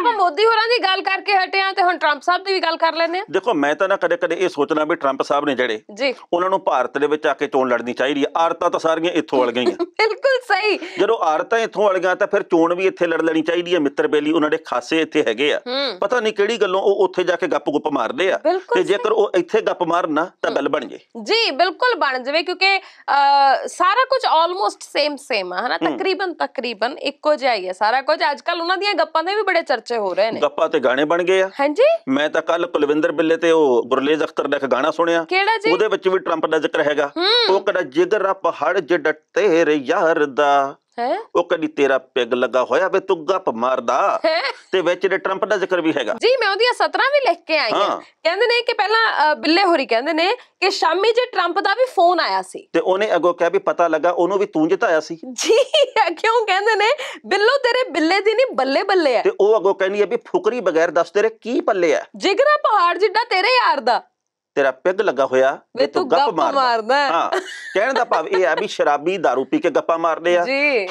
ਆਪਾਂ ਮੋਦੀ ਹੋਰਾਂ ਦੀ ਗੱਲ ਕਰਕੇ ਹਟੇ ਆ ਤੇ ਹੁਣ ਟਰੰਪ ਸਾਹਿਬ ਦੀ ਵੀ ਗੱਲ ਕਰ ਲੈਨੇ ਆ ਦੇਖੋ ਮੈਂ ਤਾਂ ਨਾ ਕਦੇ ਕਦੇ ਇਹ ਸੋਚਣਾ ਵੀ ਟਰੰਪ ਸਾਹਿਬ ਨੇ ਜਿਹੜੇ ਜੀ ਉਹਨਾਂ ਨੂੰ ਭਾਰਤ ਦੇ ਵਿੱਚ ਆ ਕੇ ਚੋਣ ਲੜਨੀ ਚਾਹੀਦੀ ਆ ਆਰਤਾਂ ਤਾਂ ਸਾਰੀਆਂ ਇੱਥੋਂ ਵਾਲ ਗਈਆਂ ਬਿਲਕੁਲ ਸਹੀ ਜਦੋਂ ਆਰਤਾਂ ਇੱਥੋਂ ਵਾਲ ਗਈਆਂ ਤਾਂ ਫਿਰ ਚੋਣ ਵੀ ਇੱਥੇ ਲੜ ਲੈਣੀ ਚਾਹੀਦੀ ਆ ਮਿੱਤਰ ਬੇਲੀ ਉਹਨਾਂ ਦੇ ਖਾਸੇ ਇੱਥੇ ਹੈਗੇ ਆ ਪਤਾ ਨਹੀਂ ਕਿਹੜੀ ਗੱਲੋਂ ਉਹ ਉੱਥੇ ਜਾ ਕੇ ਗੱਪ-ਗੁੱਪ ਮਾਰਦੇ ਆ ਤੇ ਜੇਕਰ ਉਹ ਇੱਥੇ ਗੱਪ ਮਾਰਨਾ ਤਾਂ ਗੱਲ ਬਣ ਜੇ ਜੀ ਬਿਲਕੁਲ ਬਣ ਜਵੇ ਕਿਉਂਕਿ ਸਾਰਾ ਕੁਝ ਆਲਮੋਸਟ ਸੇਮ ਸੇਮ ਆ ਹਨਾ ਤਕਰੀਬਨ ਤਕਰੀਬਨ ਇੱਕੋ ਜਿਹਾ ਹੀ ਆ ਸਾਰਾ ਕੁਝ ਅੱਜ ਕੱਲ ਉਹਨਾਂ ਦੀਆਂ ਗੱਪਾਂ ਦੇ ਵੀ ਬੜੇ ਚਰਚ ਖਰਚੇ ਹੋ ਰਹੇ ਨੇ ਗੱਪਾਂ ਤੇ ਗਾਣੇ ਬਣ ਗਏ ਆ ਹਾਂਜੀ ਮੈਂ ਤਾਂ ਕੱਲ ਕੁਲਵਿੰਦਰ ਬਿੱਲੇ ਤੇ ਉਹ ਗੁਰਲੇਜ ਅਖਤਰ ਦਾ ਇੱਕ ਗਾਣਾ ਸੁਣਿਆ ਕਿਹੜਾ ਜੀ ਉਹਦੇ ਵਿੱਚ ਵੀ ਟਰੰਪ ਦਾ ਜ਼ਿਕਰ ਹੈਗਾ ਉਹ ਕਹਿੰਦਾ ਜਿਗਰ ਪਹਾੜ ਜਿ ਤੇਰੇ ਯਾਰ ਦਾ ਹੈ ਉਹ ਕਦੀ ਤੇਰਾ ਪੈਗ ਲੱਗਾ ਹੋਇਆ ਵੇ ਤੂੰ ਗੱਪ ਮਾਰਦਾ ਤੇ ਵਿੱਚ ਦੇ ਟਰੰਪ ਦਾ ਜ਼ਿਕਰ ਵੀ ਹੈਗਾ ਜੀ ਮੈਂ ਉਹਦੀਆਂ 17 ਵੀ ਲਿਖ ਕੇ ਆਈ ਹਾਂ ਕਹਿੰਦੇ ਨੇ ਕਿ ਪਹਿਲਾਂ ਬਿੱਲੇ ਹੋਰੀ ਕਹਿੰਦੇ ਨੇ ਕਿ ਸ਼ਾਮੀ ਜੇ ਟਰੰਪ ਦਾ ਵੀ ਫੋਨ ਆਇਆ ਸੀ ਤੇ ਉਹਨੇ ਅਗੋ ਕਿਹਾ ਵੀ ਪਤਾ ਲੱਗਾ ਉਹਨੂੰ ਵੀ ਤੂੰ ਜਿਤਾਇਆ ਸੀ ਜੀ ਹੈ ਕਿਉਂ ਕਹਿੰਦੇ ਨੇ ਬਿੱਲੋ ਤੇਰੇ ਬਿੱਲੇ ਦੀ ਨਹੀਂ ਬੱਲੇ ਬੱਲੇ ਹੈ ਤੇ ਉਹ ਅੱਗੋਂ ਕਹਿੰਦੀ ਹੈ ਵੀ ਫੁਕਰੀ ਬਗੈਰ ਦੱਸ ਤੇਰੇ ਕੀ ਪੱਲੇ ਹੈ ਜਿਗਰਾ ਪਹਾੜ ਜਿੱਡਾ ਤੇਰੇ ਯਾਰ ਦਾ ਤੇਰਾ ਪਿੱਗ ਲੱਗਾ ਹੋਇਆ ਤੂੰ ਗੱਪ ਮਾਰਦਾ ਹਾਂ ਕਹਿਣ ਦਾ ਭਾਵ ਇਹ ਆ ਵੀ ਸ਼ਰਾਬੀ दारू ਪੀ ਕੇ ਗੱਪਾਂ ਮਾਰਦੇ ਆ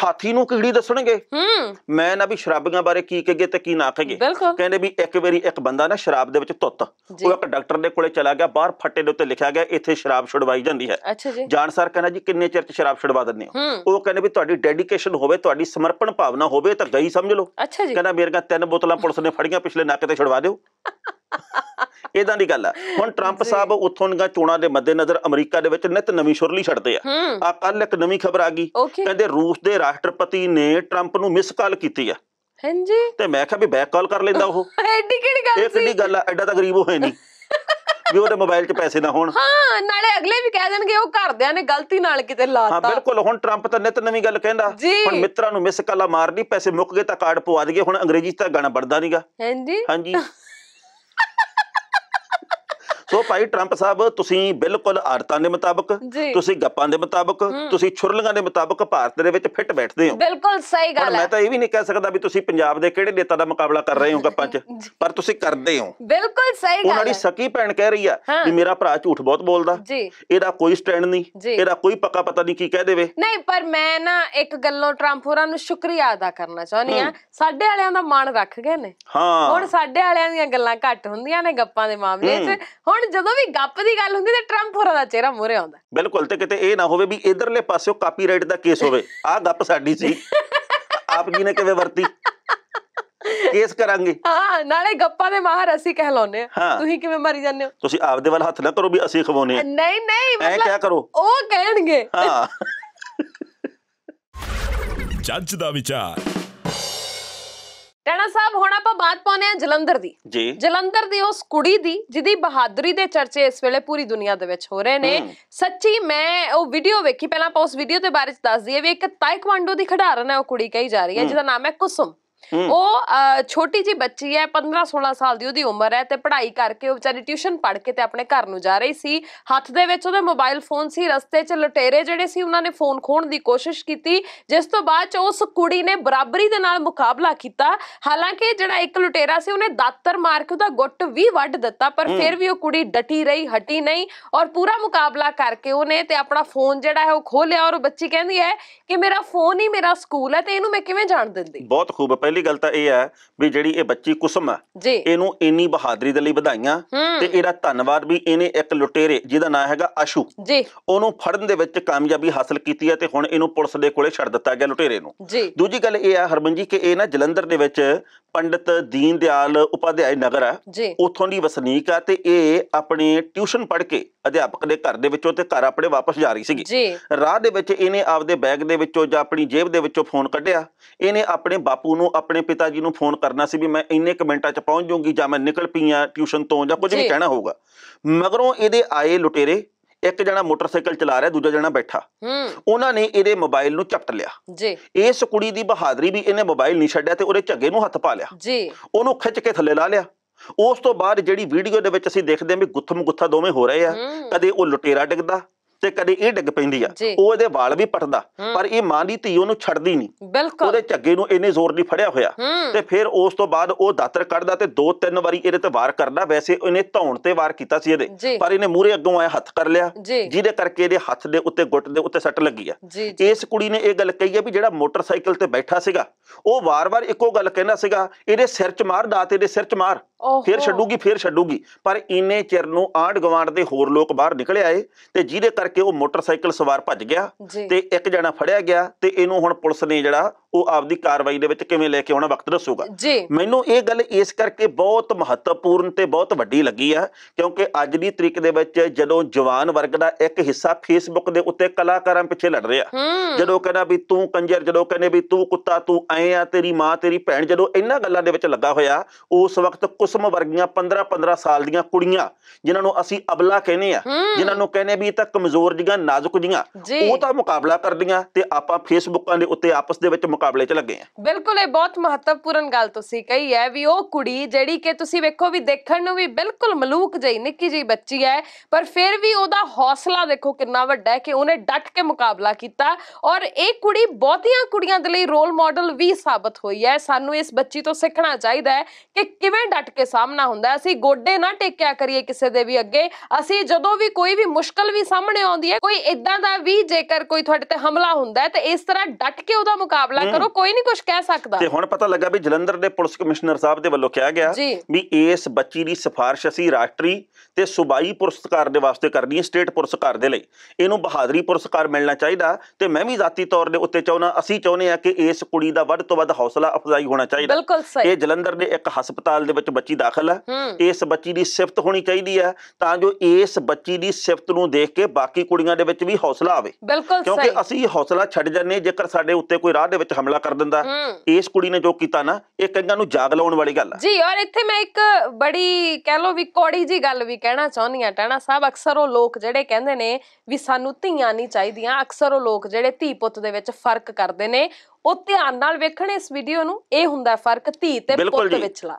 ਹਾਥੀ ਨੂੰ ਕੀੜੀ ਦੱਸਣਗੇ ਹੂੰ ਮੈਂ ਨਾ ਵੀ ਸ਼ਰਾਬੀਆਂ ਬਾਰੇ ਕੀ ਕਹਗੇ ਤੇ ਕੀ ਨਾ ਕਹਗੇ ਕਹਿੰਦੇ ਵੀ ਇੱਕ ਵਾਰੀ ਇੱਕ ਬੰਦਾ ਨਾ ਸ਼ਰਾਬ ਦੇ ਵਿੱਚ ਤੁੱਤ ਉਹ ਇੱਕ ਡਾਕਟਰ ਦੇ ਕੋਲੇ ਚਲਾ ਗਿਆ ਬਾਹਰ ਫੱਟੇ ਦੇ ਉੱਤੇ ਲਿਖਿਆ ਗਿਆ ਇੱਥੇ ਸ਼ਰਾਬ ਛੁਡਵਾਈ ਜਾਂਦੀ ਹੈ ਜਾਣ ਸਰ ਕਹਿੰਦਾ ਜੀ ਕਿੰਨੇ ਚਿਰ ਚ ਸ਼ਰਾਬ ਛੁਡਵਾ ਦਿੰਦੇ ਹੋ ਉਹ ਕਹਿੰਦੇ ਵੀ ਤੁਹਾਡੀ ਡੈਡੀਕੇਸ਼ਨ ਹੋਵੇ ਤੁਹਾਡੀ ਸਮਰਪਣ ਭਾਵਨਾ ਹੋਵੇ ਤਾਂ ਗਈ ਸਮਝ ਲਓ ਕਹਿੰਦਾ ਮੇਰੇ ਕੋਲ ਤਿੰਨ ਬੋਤਲਾਂ ਪੁਲਿਸ ਨੇ ਫੜੀਆਂ ਪਿਛਲੇ ਨਾਕੇ ਤੇ ਛੁਡਵਾ ਦਿਓ ਇਦਾਂ ਦੀ ਗੱਲ ਆ ਹੁਣ ਟਰੰਪ ਸਾਹਿਬ ਉੱਥੋਂ ਦੀਆਂ ਚੋਣਾਂ ਦੇ ਮੱਦੇਨਜ਼ਰ ਅਮਰੀਕਾ ਦੇ ਵਿੱਚ ਨਿਤ ਨਵੀਂ ਸ਼ੁਰਲੀ ਛੱਡਦੇ ਆ ਆ ਕੱਲ ਇੱਕ ਨਵੀਂ ਖਬਰ ਆ ਗਈ ਕਹਿੰਦੇ ਰੂਸ ਦੇ ਰਾਸ਼ਟਰਪਤੀ ਨੇ ਟਰੰਪ ਨੂੰ ਮਿਸ ਕਾਲ ਕੀਤੀ ਆ ਹਾਂਜੀ ਤੇ ਮੈਂ ਕਿਹਾ ਵੀ ਬੈਕ ਕਾਲ ਕਰ ਲੈਂਦਾ ਉਹ ਐਡੀ ਕਿਹੜੀ ਗੱਲ ਸੀ ਇੱਕ ਕਿਹੜੀ ਗੱਲ ਆ ਐਡਾ ਤਾਂ ਗਰੀਬ ਹੋਏ ਨਹੀਂ ਵੀ ਉਹਦੇ ਮੋਬਾਈਲ 'ਚ ਪੈਸੇ ਨਾ ਹੋਣ ਹਾਂ ਨਾਲੇ ਅਗਲੇ ਵੀ ਕਹਿ ਦੇਣਗੇ ਉਹ ਕਰਦਿਆਂ ਨੇ ਗਲਤੀ ਨਾਲ ਕਿਤੇ ਲਾਤਾ ਹਾਂ ਬਿਲਕੁਲ ਹੁਣ ਟਰੰਪ ਤਾਂ ਨਿਤ ਨਵੀਂ ਗੱਲ ਕਹਿੰਦਾ ਹੁਣ ਮਿੱਤਰਾਂ ਨੂੰ ਮਿਸ ਕਾਲਾ ਮਾਰਨੀ ਪੈਸੇ ਮੁੱਕ ਗਏ ਤਾਂ ਕਾਰਡ ਪਵਾ ਦਗੇ ਹੁਣ ਅੰਗਰੇਜ਼ੀ 'ਚ ਤਾਂ ਗਾਣਾ ਬਣਦਾ ਨਹੀਂਗਾ ਹਾਂਜੀ ਹਾਂਜੀ ਸੋ ਭਾਈ ਟਰੰਪ ਸਾਹਿਬ ਤੁਸੀਂ ਬਿਲਕੁਲ ਆਰਤਾਂ ਦੇ ਮੁਤਾਬਕ ਤੁਸੀਂ ਗੱਪਾਂ ਦੇ ਮੁਤਾਬਕ ਤੁਸੀਂ ਛੁਰਲੀਆਂ ਦੇ ਮੁਤਾਬਕ ਭਾਰਤ ਦੇ ਵਿੱਚ ਫਿੱਟ ਬੈਠਦੇ ਹੋ ਬਿਲਕੁਲ ਸਹੀ ਗੱਲ ਹੈ ਮੈਂ ਤਾਂ ਇਹ ਵੀ ਨਹੀਂ ਕਹਿ ਸਕਦਾ ਵੀ ਤੁਸੀਂ ਪੰਜਾਬ ਦੇ ਕਿਹੜੇ ਨੇਤਾ ਦਾ ਮੁਕਾਬਲਾ ਕਰ ਰਹੇ ਹੋ ਗੱਪਾਂ 'ਚ ਪਰ ਤੁਸੀਂ ਕਰਦੇ ਹੋ ਬਿਲਕੁਲ ਸਹੀ ਗੱਲ ਹੈ ਉਹਨਾਂ ਦੀ ਸਕੀ ਭੈਣ ਕਹਿ ਰਹੀ ਆ ਵੀ ਮੇਰਾ ਭਰਾ ਝੂਠ ਬਹੁਤ ਬੋਲਦਾ ਇਹਦਾ ਕੋਈ ਸਟੈਂਡ ਨਹੀਂ ਇਹਦਾ ਕੋਈ ਪੱਕਾ ਪਤਾ ਨਹੀਂ ਕੀ ਕਹਿ ਦੇਵੇ ਨਹੀਂ ਪਰ ਮੈਂ ਨਾ ਇੱਕ ਗੱਲੋਂ ਟਰੰਪ ਹੋਰਾਂ ਨੂੰ ਸ਼ੁਕਰੀਆ ਅਦਾ ਕਰਨਾ ਚਾਹੁੰਦੀ ਆ ਸਾਡੇ ਵਾਲਿਆਂ ਦਾ ਮਾਣ ਰੱਖ ਗਏ ਨੇ ਹਾਂ ਹੁਣ ਸਾਡੇ ਵਾਲਿਆਂ ਦੀਆਂ ਗੱਲਾਂ ਘੱਟ ਹੁੰਦੀਆਂ ਨੇ ਗੱਪਾਂ ਦੇ ਮਾਮਲੇ 'ਚ ਹੁਣ ਹੁਣ ਜਦੋਂ ਵੀ ਗੱਪ ਦੀ ਗੱਲ ਹੁੰਦੀ ਤੇ ਟਰੰਪ ਹੋਰਾਂ ਦਾ ਚਿਹਰਾ ਮੋਰੇ ਆਉਂਦਾ ਬਿਲਕੁਲ ਤੇ ਕਿਤੇ ਇਹ ਨਾ ਹੋਵੇ ਵੀ ਇਧਰਲੇ ਪਾਸਿਓ ਕਾਪੀਰਾਈਟ ਦਾ ਕੇਸ ਹੋਵੇ ਆਹ ਗੱਪ ਸਾਡੀ ਸੀ ਆਪ ਜੀ ਨੇ ਕਿਵੇਂ ਵਰਤੀ ਕੇਸ ਕਰਾਂਗੇ ਹਾਂ ਨਾਲੇ ਗੱਪਾਂ ਦੇ ਮਾਹਰ ਅਸੀਂ ਕਹਿਲਾਉਨੇ ਆ ਤੁਸੀਂ ਕਿਵੇਂ ਮਾਰੀ ਜਾਂਦੇ ਹੋ ਤੁਸੀਂ ਆਪਦੇ ਵੱਲ ਹੱਥ ਨਾ ਕਰੋ ਵੀ ਅਸੀਂ ਖਵਾਉਨੇ ਆ ਨਹੀਂ ਨਹੀਂ ਮਤਲਬ ਐ ਕੀ ਕਰੋ ਉਹ ਕਹਿਣਗੇ ਹਾਂ ਜੱਜ ਦਾ ਵਿਚਾਰ ਰਣਾ ਸਾਹਿਬ ਹੁਣ ਆਪਾਂ ਬਾਤ ਪਾਉਨੇ ਆ ਜਲੰਧਰ ਦੀ ਜੀ ਜਲੰਧਰ ਦੀ ਉਸ ਕੁੜੀ ਦੀ ਜਿਹਦੀ ਬਹਾਦਰੀ ਦੇ ਚਰਚੇ ਇਸ ਵੇਲੇ ਪੂਰੀ ਦੁਨੀਆ ਦੇ ਵਿੱਚ ਹੋ ਰਹੇ ਨੇ ਸੱਚੀ ਮੈਂ ਉਹ ਵੀਡੀਓ ਵੇਖੀ ਪਹਿਲਾਂ ਆਪਾਂ ਉਸ ਵੀਡੀਓ ਦੇ ਬਾਰੇ ਚ ਦੱਸ ਦਈਏ ਵੀ ਇੱਕ ਤਾਇਕਵਾਂਡੋ ਦੀ ਖਿਡਾਰਨ ਹੈ ਉਹ ਕੁੜੀ ਕਹੀ ਜਾ ਰਹੀ ਹੈ ਜਿਹਦਾ ਨਾਮ ਹੈ ਕੁਸਮ ਉਹ ਛੋਟੀ ਜੀ ਬੱਚੀ ਹੈ 15-16 ਸਾਲ ਦੀ ਉਹਦੀ ਉਮਰ ਹੈ ਤੇ ਪੜ੍ਹਾਈ ਕਰਕੇ ਉਹ ਵਿਚਾਰੀ ਟਿਊਸ਼ਨ ਪੜ੍ਹ ਕੇ ਤੇ ਆਪਣੇ ਘਰ ਨੂੰ ਜਾ ਰਹੀ ਸੀ ਹੱਥ ਦੇ ਵਿੱਚ ਉਹਦੇ ਮੋਬਾਈਲ ਫੋਨ ਸੀ ਰਸਤੇ 'ਚ ਲਟੇਰੇ ਜਿਹੜੇ ਸੀ ਉਹਨਾਂ ਨੇ ਫੋਨ ਖੋਣ ਦੀ ਕੋਸ਼ਿਸ਼ ਕੀਤੀ ਜਿਸ ਤੋਂ ਬਾਅਦ 'ਚ ਉਸ ਕੁੜੀ ਨੇ ਬਰਾਬਰੀ ਦੇ ਨਾਲ ਮੁਕਾਬਲਾ ਕੀਤਾ ਹਾਲਾਂਕਿ ਜਿਹੜਾ ਇੱਕ ਲੁਟੇਰਾ ਸੀ ਉਹਨੇ ਦਾਤਰ ਮਾਰ ਕੇ ਉਹਦਾ ਗੁੱਟ ਵੀ ਵੱਢ ਦਿੱਤਾ ਪਰ ਫਿਰ ਵੀ ਉਹ ਕੁੜੀ ਡਟੀ ਰਹੀ ਹਟੀ ਨਹੀਂ ਔਰ ਪੂਰਾ ਮੁਕਾਬਲਾ ਕਰਕੇ ਉਹਨੇ ਤੇ ਆਪਣਾ ਫੋਨ ਜਿਹੜਾ ਹੈ ਉਹ ਖੋਲਿਆ ਔਰ ਉਹ ਬੱਚੀ ਕਹਿੰਦੀ ਹੈ ਕਿ ਮੇਰਾ ਫੋਨ ਹੀ ਮੇਰਾ ਸਕੂਲ ਹੈ ਤੇ ਇਹਨੂੰ ਮੈਂ ਕਿਵੇਂ ਜਾਣ ਦਿੰਦੀ ਬਹੁਤ ਖੂਬ ਹੈ ਪਹਿਲੀ ਗੱਲ ਤਾਂ ਇਹ ਹੈ ਵੀ ਜਿਹੜੀ ਇਹ ਬੱਚੀ ਕੁਸਮ ਹੈ ਇਹਨੂੰ ਇੰਨੀ ਬਹਾਦਰੀ ਦੇ ਲਈ ਵਧਾਈਆਂ ਤੇ ਇਹਦਾ ਧੰਨਵਾਦ ਵੀ ਇਹਨੇ ਇੱਕ ਲੁਟੇਰੇ ਜਿਹਦਾ ਨਾਮ ਹੈਗਾ ਆਸ਼ੂ ਜੀ ਉਹਨੂੰ ਫੜਨ ਦੇ ਵਿੱਚ ਕਾਮਯਾਬੀ ਹਾਸਲ ਕੀਤੀ ਹੈ ਤੇ ਹੁਣ ਇਹਨੂੰ ਪੁਲਿਸ ਦੇ ਕੋਲੇ ਛੱਡ ਦਿੱਤਾ ਗਿਆ ਲੁਟੇਰੇ ਨੂੰ ਦੂਜੀ ਗੱਲ ਇਹ ਹੈ ਹਰਮਨ ਜੀ ਕਿ ਇਹ ਨਾ ਜਲੰਧਰ ਦੇ ਵਿੱਚ ਪੰਡਿਤ ਦੀਨ ਦਿਆਲ ਉਪਾਧਿਆਇ ਨਗਰ ਹੈ ਉੱਥੋਂ ਦੀ ਵਸਨੀਕ ਆ ਤੇ ਇਹ ਆਪਣੇ ਟਿਊਸ਼ਨ ਪੜ੍ਹ ਕੇ ਅਧਿਆਪਕ ਦੇ ਘਰ ਦੇ ਵਿੱਚੋਂ ਤੇ ਘਰ ਆਪਣੇ ਵਾਪਸ ਜਾ ਰਹੀ ਸੀਗੀ ਰਾਹ ਦੇ ਵਿੱਚ ਇਹਨੇ ਆਪਦੇ ਬੈਗ ਦੇ ਵਿੱਚੋਂ ਜਾਂ ਆਪਣੀ ਜੇਬ ਦੇ ਵਿੱਚੋਂ ਫੋਨ ਕੱਢਿਆ ਇਹਨੇ ਆਪਣੇ ਬਾਪੂ ਨੂੰ ਆਪਣੇ ਪਿਤਾ ਜੀ ਨੂੰ ਫੋਨ ਕਰਨਾ ਸੀ ਵੀ ਮੈਂ ਇੰਨੇ ਕਮੈਂਟਾਂ 'ਚ ਪਹੁੰਚ ਜਾਊਂਗੀ ਜਾਂ ਮੈਂ ਨਿਕਲ ਪਈਆਂ ਟਿਊਸ਼ਨ ਤੋਂ ਜਾਂ ਕੁਝ ਵੀ ਕਹਿਣਾ ਹੋਊਗਾ ਮਗਰੋਂ ਇਹਦੇ ਆਏ ਲੁਟੇਰੇ ਇੱਕ ਜਣਾ ਮੋਟਰਸਾਈਕਲ ਚਲਾ ਰਿਹਾ ਦੂਜਾ ਜਣਾ ਬੈਠਾ ਉਹਨਾਂ ਨੇ ਇਹਦੇ ਮੋਬਾਈਲ ਨੂੰ ਚਪਟ ਲਿਆ ਜੀ ਇਸ ਕੁੜੀ ਦੀ ਬਹਾਦਰੀ ਵੀ ਇਹਨੇ ਮੋਬਾਈਲ ਨਹੀਂ ਛੱਡਿਆ ਤੇ ਉਹਦੇ ਝੱਗੇ ਨੂੰ ਹੱਥ ਪਾ ਲਿਆ ਜੀ ਉਹਨੂੰ ਖਿੱਚ ਕੇ ਥੱਲੇ ਲਾ ਲਿਆ ਉਸ ਤੋਂ ਬਾਅਦ ਜਿਹੜੀ ਵੀਡੀਓ ਦੇ ਵਿੱਚ ਅਸੀਂ ਦੇਖਦੇ ਹਾਂ ਵੀ ਗੁੱਥਮ ਗੁੱਥਾ ਦੋਵੇਂ ਹੋ ਰਹੇ ਆ ਕਦੇ ਉਹ ਲੁਟੇਰਾ ਡਿੱਗਦਾ ਤੇ ਕਦੇ ਇਹ ਡਿੱਗ ਪੈਂਦੀ ਆ ਉਹ ਇਹਦੇ ਵਾਲ ਵੀ ਪਟਦਾ ਪਰ ਇਹ ਮਾਂ ਦੀ ਧੀ ਉਹਨੂੰ ਛੱਡਦੀ ਨਹੀਂ ਉਹਦੇ ਝੱਗੇ ਨੂੰ ਇੰਨੇ ਜ਼ੋਰ ਨਹੀਂ ਫੜਿਆ ਹੋਇਆ ਤੇ ਫਿਰ ਉਸ ਤੋਂ ਬਾਅਦ ਉਹ ਦਾਤਰ ਕੱਢਦਾ ਤੇ ਦੋ ਤਿੰਨ ਵਾਰੀ ਇਹਦੇ ਤੇ ਵਾਰ ਕਰਦਾ ਵੈਸੇ ਇਹਨੇ ਧੌਣ ਤੇ ਵਾਰ ਕੀਤਾ ਸੀ ਇਹਦੇ ਪਰ ਇਹਨੇ ਮੂਰੇ ਅੱਗੋਂ ਆਇਆ ਹੱਥ ਕਰ ਲਿਆ ਜਿਹਦੇ ਕਰਕੇ ਇਹਦੇ ਹੱਥ ਦੇ ਉੱਤੇ ਗੁੱਟ ਦੇ ਉੱਤੇ ਸੱਟ ਲੱਗੀ ਆ ਇਸ ਕੁੜੀ ਨੇ ਇਹ ਗੱਲ ਕਹੀ ਆ ਵੀ ਜਿਹੜਾ ਮੋਟਰਸਾਈਕਲ ਤੇ ਬੈਠਾ ਸੀਗਾ ਉਹ ਵਾਰ-ਵਾਰ ਇੱਕੋ ਗੱਲ ਕਹਿੰਦਾ ਸੀਗਾ ਇਹਦੇ ਸਿਰ 'ਚ ਮਾਰ ਦਾਤ ਇਹਦੇ ਸਿਰ 'ਚ ਮਾਰ ਫਿਰ ਛੱਡੂਗੀ ਫਿਰ ਛੱਡੂਗੀ ਪਰ ਇਨੇ ਚਿਰ ਨੂੰ ਆਂਡ ਗਵਾਂਡ ਦੇ ਹੋਰ ਲੋਕ ਬਾਹਰ ਨਿਕਲੇ ਆਏ ਤੇ ਜਿਹਦੇ ਕਰ ਕਰਕੇ ਉਹ ਮੋਟਰਸਾਈਕਲ ਸਵਾਰ ਭੱਜ ਗਿਆ ਤੇ ਇੱਕ ਜਣਾ ਫੜਿਆ ਗਿਆ ਤੇ ਇਹਨੂੰ ਹੁਣ ਪੁਲਿਸ ਨੇ ਜਿਹੜਾ ਉਹ ਆਪਦੀ ਕਾਰਵਾਈ ਦੇ ਵਿੱਚ ਕਿਵੇਂ ਲੈ ਕੇ ਆਉਣਾ ਵਕਤ ਦੱਸੂਗਾ ਮੈਨੂੰ ਇਹ ਗੱਲ ਇਸ ਕਰਕੇ ਬਹੁਤ ਮਹੱਤਵਪੂਰਨ ਤੇ ਬਹੁਤ ਵੱਡੀ ਲੱਗੀ ਆ ਕਿਉਂਕਿ ਅੱਜ ਦੀ ਤਰੀਕ ਦੇ ਵਿੱਚ ਜਦੋਂ ਜਵਾਨ ਵਰਗ ਦਾ ਇੱਕ ਹਿੱਸਾ ਫੇਸਬੁੱਕ ਦੇ ਉੱਤੇ ਕਲਾਕਾਰਾਂ ਪਿੱਛੇ ਲੜ ਰਿਹਾ ਜਦੋਂ ਕਹਿੰਦਾ ਵੀ ਤੂੰ ਕੰਜਰ ਜਦੋਂ ਕਹਿੰਦੇ ਵੀ ਤੂੰ ਕੁੱਤਾ ਤੂੰ ਐ ਆ ਤੇਰੀ ਮਾਂ ਤੇਰੀ ਭੈਣ ਜਦੋਂ ਇਹਨਾਂ ਗੱਲਾਂ ਦੇ ਵਿੱਚ ਲੱਗਾ ਹੋਇਆ ਉਸ ਵਕਤ ਕੁਸਮ ਵਰਗੀਆਂ 15 15 ਸਾਲ ਦੀਆਂ ਕੁੜੀਆਂ ਜਿਨ੍ਹਾਂ ਨੂੰ ਅਸੀਂ ਅਬਲਾ ਕਹਿੰਦੇ ਆ ਜਿਨ੍ਹਾਂ ਨੂੰ ਕਹਿੰਦੇ ਵੀ ਇਹ ਤਾਂ ਕਮਜ਼ੋਰ ਕਮਜ਼ੋਰ ਜੀਆਂ ਨਾਜ਼ੁਕ ਜੀਆਂ ਉਹ ਤਾਂ ਮੁਕਾਬਲਾ ਕਰਦੀਆਂ ਤੇ ਆਪਾਂ ਫੇਸਬੁੱਕਾਂ ਦੇ ਉੱਤੇ ਆਪਸ ਦੇ ਵਿੱਚ ਮੁਕਾਬਲੇ 'ਚ ਲੱਗੇ ਆ ਬਿਲਕੁਲ ਇਹ ਬਹੁਤ ਮਹੱਤਵਪੂਰਨ ਗੱਲ ਤੁਸੀਂ ਕਹੀ ਹੈ ਵੀ ਉਹ ਕੁੜੀ ਜਿਹੜੀ ਕਿ ਤੁਸੀਂ ਵੇਖੋ ਵੀ ਦੇਖਣ ਨੂੰ ਵੀ ਬਿਲਕੁਲ ਮਲੂਕ ਜਈ ਨਿੱਕੀ ਜੀ ਬੱਚੀ ਹੈ ਪਰ ਫਿਰ ਵੀ ਉਹਦਾ ਹੌਸਲਾ ਦੇਖੋ ਕਿੰਨਾ ਵੱਡਾ ਹੈ ਕਿ ਉਹਨੇ ਡਟ ਕੇ ਮੁਕਾਬਲਾ ਕੀਤਾ ਔਰ ਇਹ ਕੁੜੀ ਬਹੁਤੀਆਂ ਕੁੜੀਆਂ ਦੇ ਲਈ ਰੋਲ ਮਾਡਲ ਵੀ ਸਾਬਤ ਹੋਈ ਹੈ ਸਾਨੂੰ ਇਸ ਬੱਚੀ ਤੋਂ ਸਿੱਖਣਾ ਚਾਹੀਦਾ ਹੈ ਕਿ ਕਿਵੇਂ ਡਟ ਕੇ ਸਾਹਮਣਾ ਹੁੰਦਾ ਅਸੀਂ ਗੋਡੇ ਨਾ ਟੇਕਿਆ ਕਰੀਏ ਕਿਸੇ ਦੇ ਵੀ ਅੱਗੇ ਅਸੀਂ ਜਦੋਂ ਵੀ ਕੋਈ ਵੀ ਮੁਸ਼ਕਲ ਵੀ ਸਾਹਮਣੇ ਆਉਂਦੀ ਹੈ ਕੋਈ ਇਦਾਂ ਦਾ ਵੀ ਜੇਕਰ ਕੋਈ ਤੁਹਾਡੇ ਤੇ ਹਮਲਾ ਹੁੰਦਾ ਹੈ ਤੇ ਇਸ ਤਰ੍ਹਾਂ ਡਟ ਕੇ ਉਹਦਾ ਮੁਕਾਬਲਾ ਕਰੋ ਕੋਈ ਨਹੀਂ ਕੁਝ ਕਹਿ ਸਕਦਾ ਤੇ ਹੁਣ ਪਤਾ ਲੱਗਾ ਵੀ ਜਲੰਧਰ ਦੇ ਪੁਲਿਸ ਕਮਿਸ਼ਨਰ ਸਾਹਿਬ ਦੇ ਵੱਲੋਂ ਕਿਹਾ ਗਿਆ ਵੀ ਇਸ ਬੱਚੀ ਦੀ ਸਿਫਾਰਿਸ਼ ਅਸੀਂ ਰਾਸ਼ਟਰੀ ਤੇ ਸੁਬਾਈ ਪੁਰਸਕਾਰ ਦੇ ਵਾਸਤੇ ਕਰਨੀ ਹੈ ਸਟੇਟ ਪੁਰਸਕਾਰ ਦੇ ਲਈ ਇਹਨੂੰ ਬਹਾਦਰੀ ਪੁਰਸਕਾਰ ਮਿਲਣਾ ਚਾਹੀਦਾ ਤੇ ਮੈਂ ਵੀ ਜ਼ਾਤੀ ਤੌਰ ਦੇ ਉੱਤੇ ਚਾਹੁੰਦਾ ਅਸੀਂ ਚਾਹੁੰਦੇ ਆ ਕਿ ਇਸ ਕੁੜੀ ਦਾ ਵੱਧ ਤੋਂ ਵੱਧ ਹੌਸਲਾ ਅਫਜ਼ਾਈ ਹੋਣਾ ਚਾਹੀਦਾ ਇਹ ਜਲੰਧਰ ਦੇ ਇੱਕ ਹਸਪਤਾਲ ਦੇ ਵਿੱਚ ਬੱਚੀ ਦਾਖਲ ਹੈ ਇਸ ਬੱਚੀ ਦੀ ਸਿਫਤ ਹੋਣੀ ਚਾਹੀਦੀ ਹੈ ਤਾਂ ਜੋ ਇਸ ਬੱਚੀ ਦੀ ਸਿਫਤ ਨੂੰ ਦੇਖ ਕੇ ਬਾਕੀ ਬਾਕੀ ਕੁੜੀਆਂ ਦੇ ਵਿੱਚ ਵੀ ਹੌਸਲਾ ਆਵੇ ਕਿਉਂਕਿ ਅਸੀਂ ਹੌਸਲਾ ਛੱਡ ਜੰਨੇ ਜੇਕਰ ਸਾਡੇ ਉੱਤੇ ਕੋਈ ਰਾਹ ਦੇ ਵਿੱਚ ਹਮਲਾ ਕਰ ਦਿੰਦਾ ਇਸ ਕੁੜੀ ਨੇ ਜੋ ਕੀਤਾ ਨਾ ਇਹ ਕਈਆਂ ਨੂੰ ਜਾਗ ਲਾਉਣ ਵਾਲੀ ਗੱਲ ਹੈ ਜੀ ਔਰ ਇੱਥੇ ਮੈਂ ਇੱਕ ਬੜੀ ਕਹਿ ਲੋ ਵੀ ਕੋੜੀ ਜੀ ਗੱਲ ਵੀ ਕਹਿਣਾ ਚਾਹੁੰਦੀ ਆ ਟਹਿਣਾ ਸਾਹਿਬ ਅਕਸਰ ਉਹ ਲੋਕ ਜਿਹੜੇ ਕਹਿੰਦੇ ਨੇ ਵੀ ਸਾਨੂੰ ਧੀਆਂ ਨਹੀਂ ਚਾਹੀਦੀਆਂ ਅਕਸਰ ਉਹ ਲੋਕ ਜਿਹੜੇ ਧੀ ਪੁੱਤ ਦੇ ਵਿੱਚ ਫਰਕ ਕਰਦੇ ਨੇ ਉਹ ਧਿਆਨ ਨਾਲ ਵੇਖਣ ਇਸ ਵੀਡੀਓ ਨੂੰ ਇਹ ਹੁੰਦਾ ਫਰਕ ਧੀ ਤੇ ਪੁੱਤ ਬਿਲਕੁਲ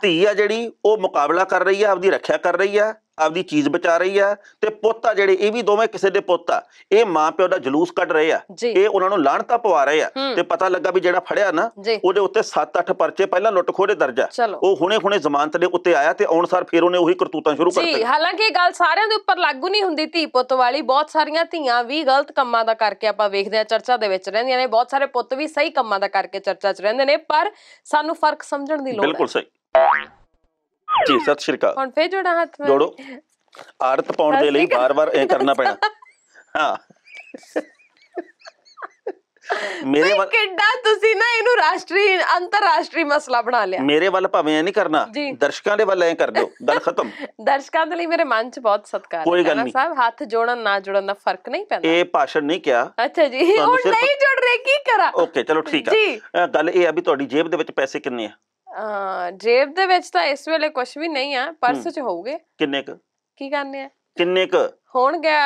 ਧੀ ਆ ਜਿਹੜੀ ਉਹ ਮੁਕਾਬਲਾ ਕਰ ਰਹੀ ਆ ਆਪਦੀ ਰੱਖਿਆ ਕਰ ਰਹੀ ਆ ਆਪਦੀ ਚੀਜ਼ ਬਚਾ ਰਹੀ ਆ ਤੇ ਪੁੱਤ ਆ ਜਿਹੜੇ ਇਹ ਵੀ ਦੋਵੇਂ ਕਿਸੇ ਦੇ ਪੁੱਤ ਆ ਇਹ ਮਾਂ ਪਿਓ ਦਾ ਜਲੂਸ ਕੱਢ ਰਹੇ ਆ ਇਹ ਉਹਨਾਂ ਨੂੰ ਲਾਹਣਤਾ ਪਵਾ ਰਹੇ ਆ ਤੇ ਪਤਾ ਲੱਗਾ ਵੀ ਜਿਹੜਾ ਫੜਿਆ ਨਾ ਉਹਦੇ ਉੱਤੇ 7-8 ਪਰਚੇ ਪਹਿਲਾਂ ਲੁੱਟ ਖੋਹ ਦੇ ਦਰਜਾ ਉਹ ਹੁਣੇ-ਹੁਣੇ ਜ਼ਮਾਨਤ ਦੇ ਉੱਤੇ ਆਇਆ ਤੇ ਸਾਰ ਫਿਰ ਉਹਨੇ ਉਹੀ ਕਰਤੂਤਾਂ ਸ਼ੁਰੂ ਕਰਤੀਆਂ ਜੀ ਹਾਲਾਂਕਿ ਇਹ ਗੱਲ ਸਾਰਿਆਂ ਦੇ ਉੱਪਰ ਲਾਗੂ ਨਹੀਂ ਹੁੰਦੀ ਧੀ ਪੁੱਤ ਵਾਲੀ ਬਹੁਤ ਸਾਰੀਆਂ ਧੀਆਂ ਵੀ ਗਲਤ ਕੰਮਾਂ ਦਾ ਕਰਕੇ ਆਪਾਂ ਵੇਖਦੇ ਆ ਚਰਚਾ ਦੇ ਵਿੱਚ ਰਹਿੰਦੀਆਂ ਨੇ ਬਹੁਤ ਸਾਰੇ ਪੁੱਤ ਵੀ ਸਹੀ ਕੰਮਾਂ ਦਾ ਕਰਕੇ ਚਰਚਾ 'ਚ ਰਹਿੰਦੇ ਨੇ ਪਰ ਸਾਨੂੰ ਫਰਕ ਸਮਝਣ ਦੀ ਲੋੜ ਹੈ ਬਿਲਕੁਲ ਸਹੀ ਜੀ ਸਤਿ ਸ਼੍ਰੀ ਅਕਾਲ ਹੁਣ ਫੇਰ ਜੋੜਾ ਹੱਥ ਮੈਂ ਜੋੜੋ ਆਰਤ ਪਾਉਣ ਦੇ ਲਈ ਬਾਰ-ਬਾਰ ਇਹ ਕਰਨਾ ਪੈਣਾ ਹਾਂ ਮੇਰੇ ਵੱਲ ਕਿੱਡਾ ਤੁਸੀਂ ਨਾ ਇਹਨੂੰ ਰਾਸ਼ਟਰੀ ਅੰਤਰਰਾਸ਼ਟਰੀ ਮਸਲਾ ਬਣਾ ਲਿਆ ਮੇਰੇ ਵੱਲ ਭਾਵੇਂ ਐ ਨਹੀਂ ਕਰਨਾ ਦਰਸ਼ਕਾਂ ਦੇ ਵੱਲ ਐ ਕਰ ਦਿਓ ਗੱਲ ਖਤਮ ਦਰਸ਼ਕਾਂ ਦੇ ਲਈ ਮੇਰੇ ਮਨ 'ਚ ਬਹੁਤ ਸਤਿਕਾਰ ਹੈ ਕਹਿੰਦਾ ਸਾਹਿਬ ਹੱਥ ਜੋੜਨ ਨਾ ਜੋੜਨ ਦਾ ਫਰਕ ਨਹੀਂ ਪੈਂਦਾ ਇਹ ਭਾਸ਼ਣ ਨਹੀਂ ਕਿਹਾ ਅੱਛਾ ਜੀ ਉਹ ਨਹੀਂ ਜੋੜ ਰਹੇ ਕੀ ਕਰਾਂ ਓਕੇ ਚਲੋ ਠੀਕ ਆ ਗੱਲ ਇਹ ਆ ਵੀ ਤੁਹਾਡੀ ਜੇਬ ਦੇ ਵਿੱਚ ਪੈਸੇ ਕਿੰਨੇ ਆ ਜੇਬ ਦੇ ਵਿੱਚ ਤਾਂ ਇਸ ਵੇਲੇ ਕੁਝ ਵੀ ਨਹੀਂ ਆ ਪਰਸ 'ਚ ਹੋਊਗੇ ਕਿੰਨੇ ਕ ਕੀ ਕਰਨੇ ਆ ਕਿੰਨੇ ਕ ਗਿਆ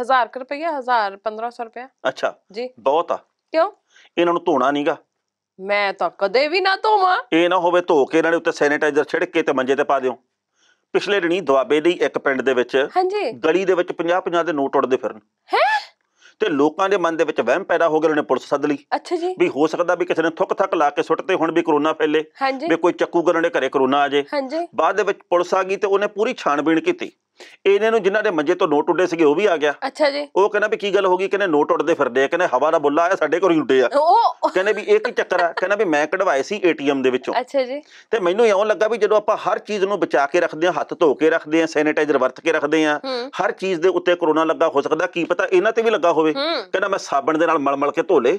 1000 ਰੁਪਏ 1000 1500 ਰੁਪਏ ਅੱਛਾ ਜੀ ਬਹੁਤ ਆ ਕਿਉਂ ਇਹਨਾਂ ਨੂੰ ਧੋਣਾ ਨਹੀਂਗਾ ਮੈਂ ਤਾਂ ਕਦੇ ਵੀ ਨਾ ਧੋਵਾਂ ਇਹ ਨਾ ਹੋਵੇ ਧੋ ਕੇ ਇਹਨਾਂ ਦੇ ਉੱਤੇ ਸੈਨੀਟਾਈਜ਼ਰ ਛਿੜਕ ਕੇ ਤੇ ਮੰਜੇ ਤੇ ਪਾ ਦਿਓ ਪਿਛਲੇ ਦਿਨੀ ਦੁਆਬੇ ਦੇ ਇੱਕ ਪਿੰਡ ਦੇ ਵਿੱਚ ਹਾਂਜੀ ਗਲੀ ਦੇ ਵਿੱਚ 50 50 ਦੇ ਨੋਟ ਉੱਡਦੇ ਫਿਰਨ ਹੈ ਤੇ ਲੋਕਾਂ ਦੇ ਮਨ ਦੇ ਵਿੱਚ ਵਹਿਮ ਪੈਦਾ ਹੋ ਗਿਆ ਉਹਨੇ ਪੁਲਿਸ ਸੱਦ ਲਈ ਅੱਛਾ ਜੀ ਵੀ ਹੋ ਸਕਦਾ ਵੀ ਕਿਸੇ ਨੇ ਥੁੱਕ ਥੱਕ ਲਾ ਕੇ ਸੁੱਟਤੇ ਹੁਣ ਵੀ ਕਰੋਨਾ ਫੈਲੇ ਵੀ ਕੋਈ ਚੱਕੂ ਦੇ ਘਰੇ ਕਰੋਨਾ ਆ ਜੇ ਬਾਅਦ ਦੇ ਵਿੱਚ ਪੁਲਿਸ ਆ ਗਈ ਤੇ ਉਹਨੇ ਪੂਰੀ ਛਾਣਬੀਣ ਕੀਤੀ ਇਹਨੇ ਨੂੰ ਜਿਨ੍ਹਾਂ ਦੇ ਮੰਜੇ ਤੋਂ ਨੋਟ ਉੱਡੇ ਸੀਗੇ ਉਹ ਵੀ ਆ ਗਿਆ ਅੱਛਾ ਜੀ ਉਹ ਕਹਿੰਦਾ ਵੀ ਕੀ ਗੱਲ ਹੋ ਗਈ ਕਹਿੰਦੇ ਨੋਟ ਉੱਡਦੇ ਫਿਰਦੇ ਆ ਕਹਿੰਦੇ ਹਵਾ ਦਾ ਬੁੱਲਾ ਆਇਆ ਸਾਡੇ ਕੋਲ ਹੀ ਉੱਡੇ ਆ ਉਹ ਕਹਿੰਦੇ ਵੀ ਇਹ ਕੀ ਚੱਕਰ ਆ ਕਹਿੰਦਾ ਵੀ ਮੈਂ ਕਢਵਾਏ ਸੀ ਏਟੀਐਮ ਦੇ ਵਿੱਚੋਂ ਅੱਛਾ ਜੀ ਤੇ ਮੈਨੂੰ ਇਉਂ ਲੱਗਾ ਵੀ ਜਦੋਂ ਆਪਾਂ ਹਰ ਚੀਜ਼ ਨੂੰ ਬਚਾ ਕੇ ਰੱਖਦੇ ਆ ਹੱਥ ਧੋ ਕੇ ਰੱਖਦੇ ਆ ਸੈਨੀਟਾਈਜ਼ਰ ਵਰਤ ਕੇ ਰੱਖਦੇ ਆ ਹਰ ਚੀਜ਼ ਦੇ ਉੱਤੇ ਕਰੋਨਾ ਲੱਗਾ ਹੋ ਸਕਦਾ ਕੀ ਪਤਾ ਇਹਨਾਂ ਤੇ ਵੀ ਲੱਗਾ ਹੋਵੇ ਕਹਿੰਦਾ ਮੈਂ ਸਾਬਣ ਦੇ ਨਾਲ ਮਲਮਲ ਕੇ ਧੋ ਲੇ